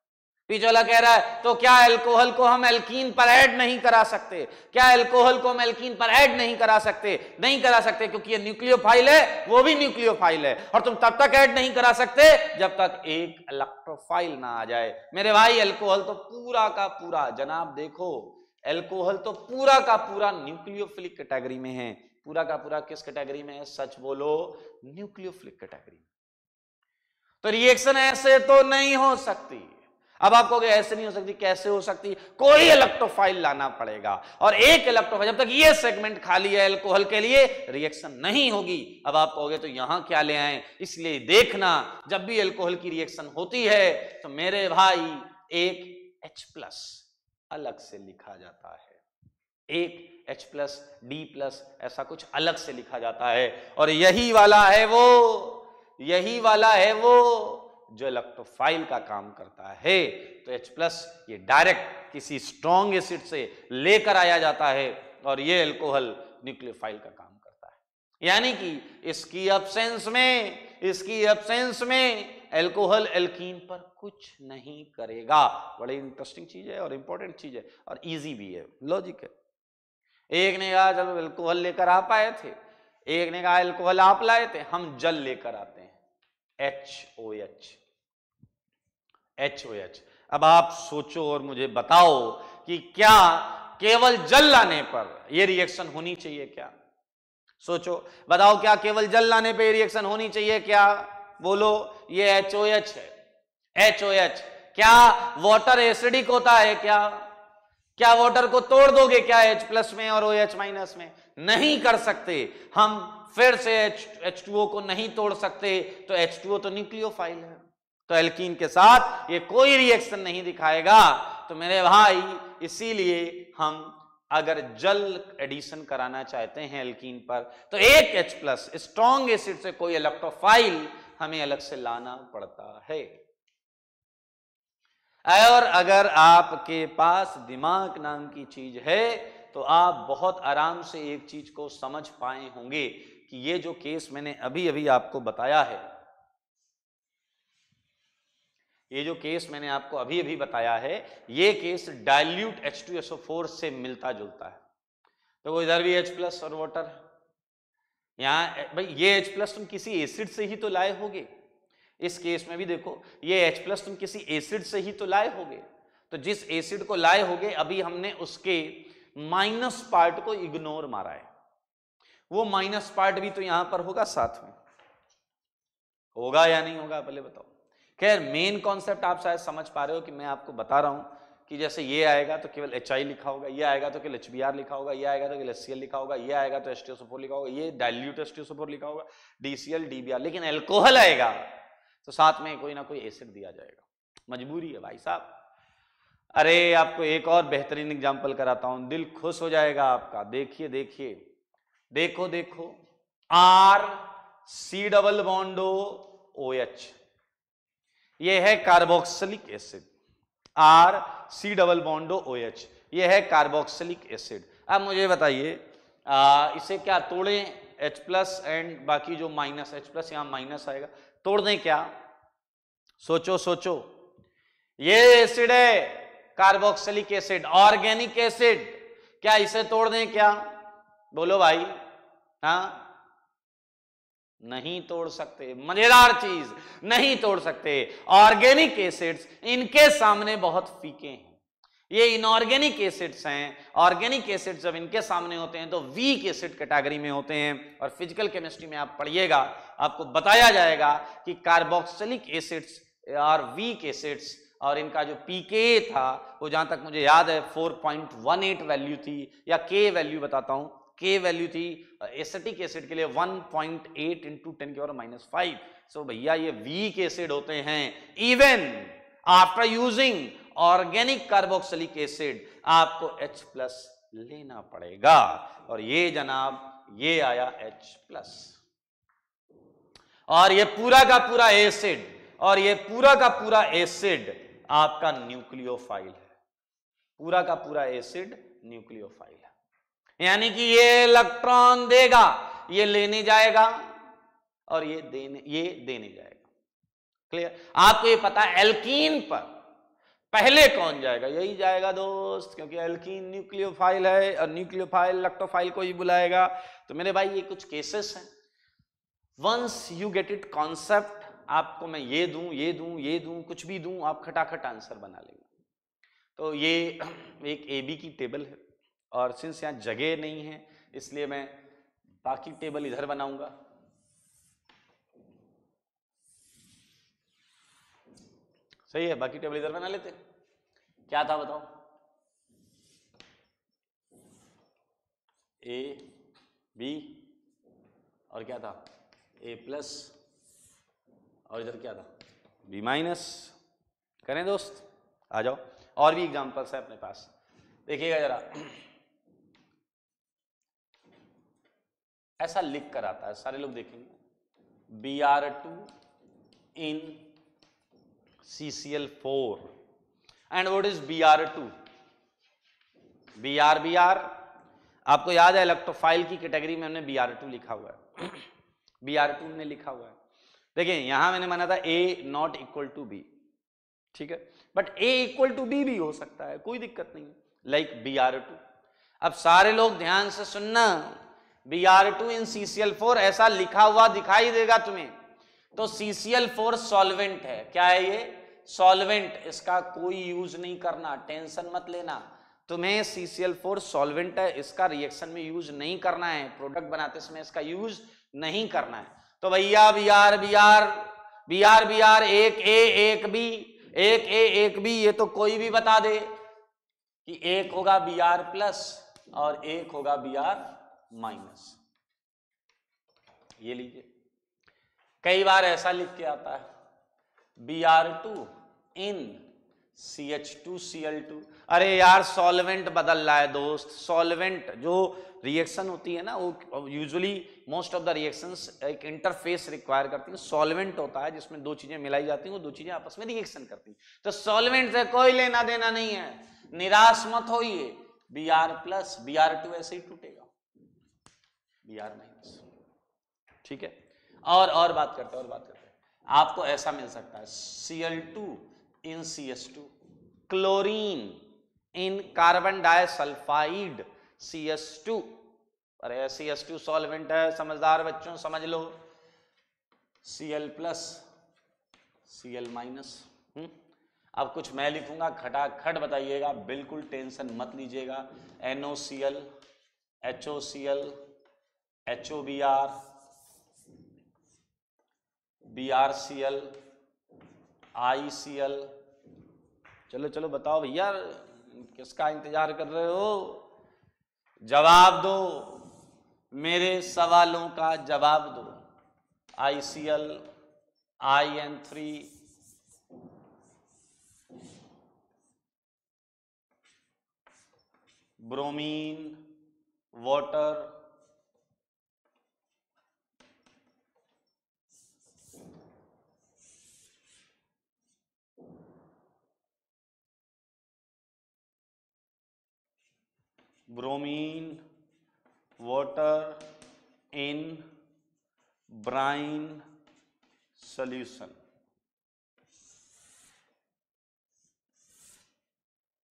पीछे वाला कह रहा है तो क्या अल्कोहल को हम एल्कीन पर ऐड नहीं करा सकते क्या अल्कोहल को हम एल्कीन पर ऐड नहीं करा सकते नहीं करा सकते क्योंकि ये न्यूक्लियोफाइल है वो भी न्यूक्लियोफाइल है और तुम तब तक ऐड नहीं करा सकते जब तक एक इलेक्ट्रोफाइल ना आ जाए मेरे भाई अल्कोहल तो पूरा का पूरा जनाब देखो एल्कोहल तो पूरा का पूरा न्यूक्लियोफिलिक कैटेगरी में है पूरा का पूरा किस कैटेगरी में है सच बोलो न्यूक्लियोफिलिक कैटेगरी में तो रिएक्शन ऐसे तो नहीं हो सकती अब आप कहोगे ऐसे नहीं हो सकती कैसे हो सकती कोई इलेक्ट्रोफाइल लाना पड़ेगा और एक इलेक्ट्रोफाइल जब तक ये सेगमेंट खाली है एल्कोहल के लिए रिएक्शन नहीं होगी अब आप कहोगे तो यहां क्या ले आए इसलिए देखना जब भी एल्कोहल की रिएक्शन होती है तो मेरे भाई एक एच प्लस अलग से लिखा जाता है एक H प्लस डी प्लस ऐसा कुछ अलग से लिखा जाता है और यही वाला है वो यही वाला है वो जो इलेक्ट्रोफाइल का काम करता है तो H प्लस ये डायरेक्ट किसी स्ट्रॉन्ग एसिड से लेकर आया जाता है और ये एल्कोहल न्यूक्लियोफाइल का काम करता है यानी कि इसकी एब्सेंस में इसकी एब्सेंस में एल्कोहल एल्कीन पर कुछ नहीं करेगा बड़ी इंटरेस्टिंग चीज है और इंपॉर्टेंट चीज है और इजी भी है लॉजिक है एक ने कहा जब एल्कोहल लेकर आ पाए थे एक ने कहा एल्कोहल आप लाए थे हम जल लेकर आते हैं H O H H O H अब आप सोचो और मुझे बताओ कि क्या केवल जल लाने पर यह रिएक्शन होनी चाहिए क्या सोचो बताओ क्या केवल जल लाने पर रिएक्शन होनी चाहिए क्या बोलो ये एच ओ एच है एच ओ एच क्या वाटर एसिडिक होता है क्या क्या वाटर को तोड़ दोगे क्या एच प्लस में और ओ एच माइनस में नहीं कर सकते हम फिर से टू ओ को नहीं तोड़ सकते तो एच टू ओ तो न्यूक्लियोफाइल है तो एल्किन के साथ ये कोई रिएक्शन नहीं दिखाएगा तो मेरे भाई इसीलिए हम अगर जल एडिशन कराना चाहते हैं एल्किन पर तो एक एच प्लस स्ट्रॉन्ग एसिड से कोई इलेक्ट्रोफाइल हमें अलग से लाना पड़ता है और अगर आपके पास दिमाग नाम की चीज है तो आप बहुत आराम से एक चीज को समझ पाए होंगे कि ये जो केस मैंने अभी अभी आपको बताया है ये जो केस मैंने आपको अभी अभी बताया है ये केस डाइल्यूट H2SO4 से मिलता जुलता है तो वो इधर भी H प्लस और वाटर यहाँ भाई ये H प्लस तुम किसी एसिड से ही तो लाए होगे इस केस में भी देखो ये H प्लस तुम किसी एसिड से ही तो लाए होगे तो जिस एसिड को लाए होगे अभी हमने उसके माइनस पार्ट को इग्नोर मारा है वो माइनस पार्ट भी तो यहां पर होगा साथ में होगा या नहीं होगा पहले बताओ खैर मेन कॉन्सेप्ट आप शायद समझ पा रहे हो कि मैं आपको बता रहा हूँ कि जैसे ये आएगा तो केवल एच आई लिखा होगा ये आएगा तो केवल एच बी आर लिखा होगा ये आएगा तो केवल एस लिखा होगा ये आएगा तो एस लिखा होगा ये डायल्यूट एस लिखा होगा डीसीएल डीबीआर लेकिन एल्कोहल आएगा तो साथ में कोई ना कोई एसिड दिया जाएगा मजबूरी है भाई साहब अरे आपको एक और बेहतरीन एग्जाम्पल कराता हूं दिल खुश हो जाएगा आपका देखिए देखिए देखो देखो R C double bond O O H ये है carboxylic acid R C double bond O O H ये है कार्बोक्सिलिक एसिड अब मुझे बताइए इसे क्या तोड़े H प्लस एंड बाकी जो माइनस H प्लस यहां माइनस आएगा तोड़ दें क्या सोचो सोचो ये एसिड है कार्बोक्सिलिक एसिड ऑर्गेनिक एसिड क्या इसे तोड़ दें क्या बोलो भाई हाँ नहीं तोड़ सकते मजेदार चीज नहीं तोड़ सकते ऑर्गेनिक एसिड्स इनके सामने बहुत फीके हैं ये इनऑर्गेनिक एसिड्स हैं ऑर्गेनिक एसिड्स जब इनके सामने होते हैं तो वीक एसिड कैटेगरी में होते हैं और फिजिकल केमिस्ट्री में आप पढ़िएगा आपको बताया जाएगा कि कार्बोक्सिलिक एसिड्स और वीक एसिड्स और इनका जो पीके था वो जहां तक मुझे याद है 4.18 वैल्यू थी या के वैल्यू बताता हूं के वैल्यू थी एसेटिक एसिड के लिए 1.8 पॉइंट एट इंटू टेन की और माइनस फाइव सो भैया ये वीक एसिड होते हैं even after using organic carboxylic acid आपको H प्लस लेना पड़ेगा और ये जनाब ये आया H प्लस और ये पूरा का पूरा एसिड और ये पूरा का पूरा एसिड आपका न्यूक्लियोफाइल है पूरा का पूरा एसिड न्यूक्लियोफाइल है यानी कि ये इलेक्ट्रॉन देगा ये लेने जाएगा और ये देने ये देने जाएगा क्लियर आपको ये पता है एल्कीन पर पहले कौन जाएगा यही जाएगा दोस्त क्योंकि एल्कीन न्यूक्लियोफाइल है और न्यूक्लियोफाइल इलेक्ट्रोफाइल को ही बुलाएगा तो मेरे भाई ये कुछ केसेस हैं once you get it concept आपको मैं ये दूं ये दूं ये दूं कुछ भी दूं आप खटाखट आंसर बना लेंगे तो ये एक ए बी की टेबल है और सिंस यहाँ जगह नहीं है इसलिए मैं बाकी टेबल इधर बनाऊंगा सही है बाकी टेबल इधर बना लेते क्या था बताओ ए बी और क्या था ए प्लस और इधर क्या था बी माइनस करें दोस्त आ जाओ और भी एग्जाम्पल्स है अपने पास देखिएगा जरा ऐसा लिख कर आता है सारे लोग देखेंगे B R two in C C L four and what is B R two B R B R आपको याद है इलेक्ट्रोफाइल की कैटेगरी में हमने बी आर टू लिखा हुआ है बी आर टू ने लिखा हुआ है देखिए यहां मैंने माना था A not equal to B ठीक है but A equal to B भी हो सकता है कोई दिक्कत नहीं है लाइक बी आर टू अब सारे लोग ध्यान से सुनना B R two in C C L four ऐसा लिखा हुआ दिखाई देगा तुम्हें तो C C L four solvent है क्या है ये सॉल्वेंट इसका कोई यूज नहीं करना टेंशन मत लेना तुम्हें C C L four solvent है इसका रिएक्शन में यूज नहीं करना है प्रोडक्ट बनाते समय इसका यूज नहीं करना है तो भैया B R B R B R B R एक ए एक बी एक ए एक बी ये तो कोई भी बता दे कि एक होगा बी आर प्लस और एक होगा बी आर माइनस ये लीजिए कई बार ऐसा लिख के आता है B R two in C H two C L two अरे यार सॉल्वेंट बदल रहा है दोस्त सॉल्वेंट जो रिएक्शन होती है ना वो usually most of the reactions एक इंटरफेस रिक्वायर करती है सॉल्वेंट होता है जिसमें दो चीजें मिलाई जाती हैं वो दो चीजें आपस में रिएक्शन करती हैं तो सॉल्वेंट से कोई लेना देना नहीं है निराश मत होइए B R plus B R two ऐसे ही टूटेगा बी आर माइनस ठीक है और और बात करते और बात करते आपको ऐसा मिल सकता है C L two in C S two chlorine in carbon disulphide C S two अरे सी एस टू सॉल्वेंट है समझदार बच्चों समझ लो C L plus C L minus अब कुछ मैं लिखूंगा खटाखट बताइएगा बिल्कुल टेंशन मत लीजिएगा N O C L H O C L H O B R B R C L I C L चलो चलो बताओ भैया किसका इंतजार कर रहे हो जवाब दो मेरे सवालों का जवाब दो I C L I N three bromine water bromine water in brine solution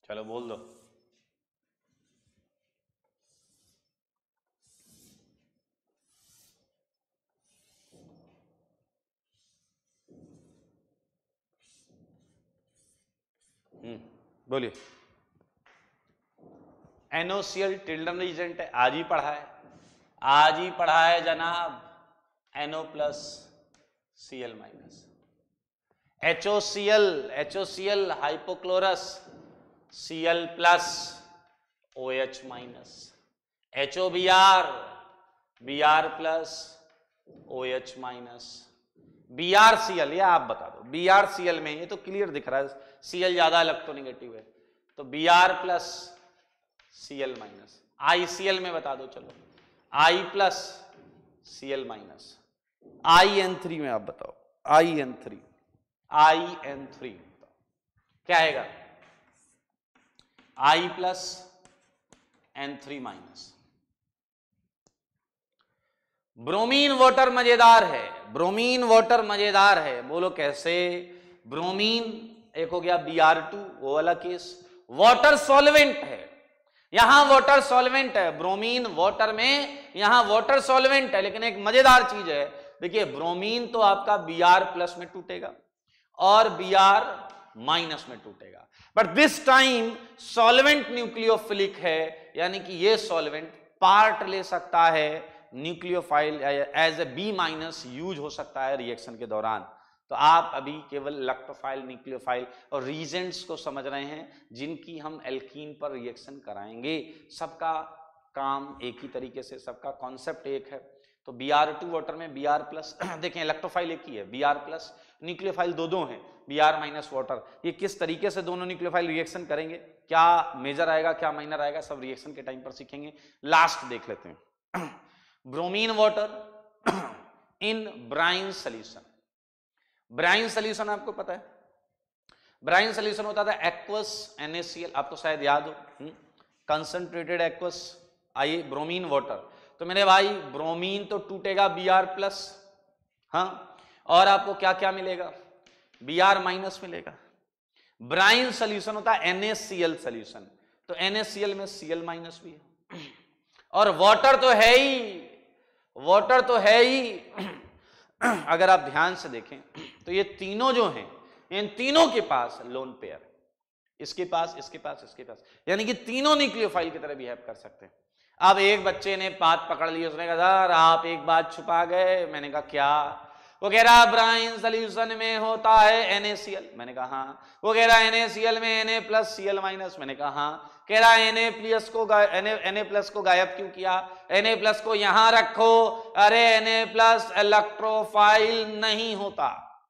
चलो बोल दो हम्म, बोलिए एनोसियल टिल्डन रिजेंट है आज ही पढ़ा है आज ही पढ़ा है जनाब N O plus C L minus H O C L H O C L hypochlorous C L plus O H minus H O B R B R plus O H minus B R C L ये आप बता दो बी आर सी एल में ये तो क्लियर दिख रहा है सी एल ज्यादा इलेक्ट्रोनिगेटिव है तो B R plus C L minus I C L में बता दो चलो I plus C L minus I N three में आप बताओ I N three I N three क्या आएगा I plus N three minus bromine water मजेदार है ब्रोमीन वाटर मजेदार है बोलो कैसे ब्रोमीन एक हो गया बी आर टू वो वाला केस वाटर सॉल्वेंट है यहां वाटर सॉल्वेंट है ब्रोमीन वाटर में यहां वाटर सॉल्वेंट है लेकिन एक मजेदार चीज है देखिए ब्रोमीन तो आपका बी आर प्लस में टूटेगा और बी आर माइनस में टूटेगा but this time solvent nucleophilic है यानी कि यह सॉल्वेंट पार्ट ले सकता है nucleophile as a B minus use हो सकता है रिएक्शन के दौरान तो आप अभी केवल इलेक्ट्रोफाइल न्यूक्लियोफाइल और रीजेंट्स को समझ रहे हैं जिनकी हम एल्कीन पर रिएक्शन कराएंगे सबका काम एक ही तरीके से सबका कॉन्सेप्ट एक है तो बी आर टू वाटर में बी आर प्लस देखें इलेक्ट्रोफाइल एक ही है बी आर प्लस न्यूक्लियोफाइल दो दो हैं बी आर माइनस वाटर ये किस तरीके से दोनों न्यूक्लियोफाइल रिएक्शन करेंगे क्या मेजर आएगा क्या माइनर आएगा सब रिएक्शन के टाइम पर सीखेंगे लास्ट देख लेते हैं bromine water in brine solution brine solution आपको पता है ब्राइन सोल्यूशन होता था एक्वस एनएससीएल आपको शायद याद हो concentrated aqueous I bromine water तो मेरे भाई ब्रोमीन तो टूटेगा बी आर प्लस हा? और आपको क्या क्या मिलेगा बी आर माइनस मिलेगा ब्राइन सोल्यूशन होता है एनएससीएल सोल्यूशन तो एनएससीएल में सीएल माइनस भी है और वाटर तो है ही वाटर तो है ही अगर आप ध्यान से देखें तो ये तीनों जो हैं इन तीनों के पास लोन पेयर इसके पास इसके पास इसके पास यानी कि तीनों फाइल की तरह बिहेव कर सकते हैं अब एक बच्चे ने पात पकड़ लिया उसने कहा सर आप एक बात छुपा गए मैंने कहा क्या वो कह रहा ब्राइन सोल्यूशन में होता है एनएसीएल मैंने कहा हाँ वो कह रहा एनएसीएल में N A plus C L minus मैंने कहा हाँ कह रहा है एनए प्लस को एन ए प्लस को गायब क्यों किया एन ए प्लस को यहां रखो अरे एन ए प्लस इलेक्ट्रोफाइल नहीं होता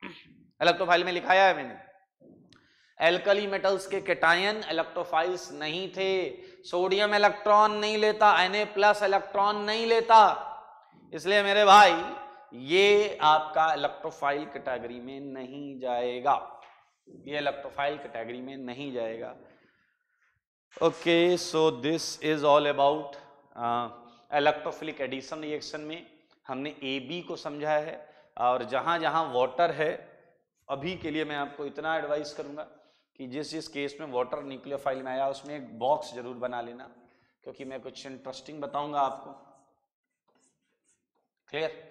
इलेक्ट्रोफाइल में लिखाया है मैंने एल्कली मेटल्स के केटायन इलेक्ट्रोफाइल्स नहीं थे सोडियम इलेक्ट्रॉन नहीं लेता एन प्लस इलेक्ट्रॉन नहीं लेता इसलिए मेरे भाई ये आपका इलेक्ट्रोफाइल कैटेगरी में नहीं जाएगा ये इलेक्ट्रोफाइल कैटेगरी में नहीं जाएगा okay so this is all about electrophilic addition reaction में हमने ए बी को समझा है और जहाँ जहाँ वाटर है अभी के लिए मैं आपको इतना एडवाइस करूँगा कि जिस जिस केस में वाटर न्यूक्लियोफाइल में आया उसमें एक बॉक्स जरूर बना लेना क्योंकि मैं कुछ इंटरेस्टिंग बताऊंगा आपको क्लियर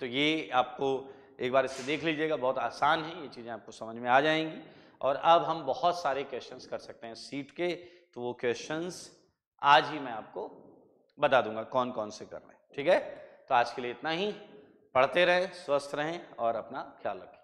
तो ये आपको एक बार इसे देख लीजिएगा बहुत आसान है ये चीज़ें आपको समझ में आ जाएंगी और अब हम बहुत सारे क्वेश्चंस कर सकते हैं सीट के तो वो क्वेश्चंस आज ही मैं आपको बता दूंगा कौन कौन से कर रहे हैं ठीक है तो आज के लिए इतना ही पढ़ते रहें स्वस्थ रहें और अपना ख्याल रखें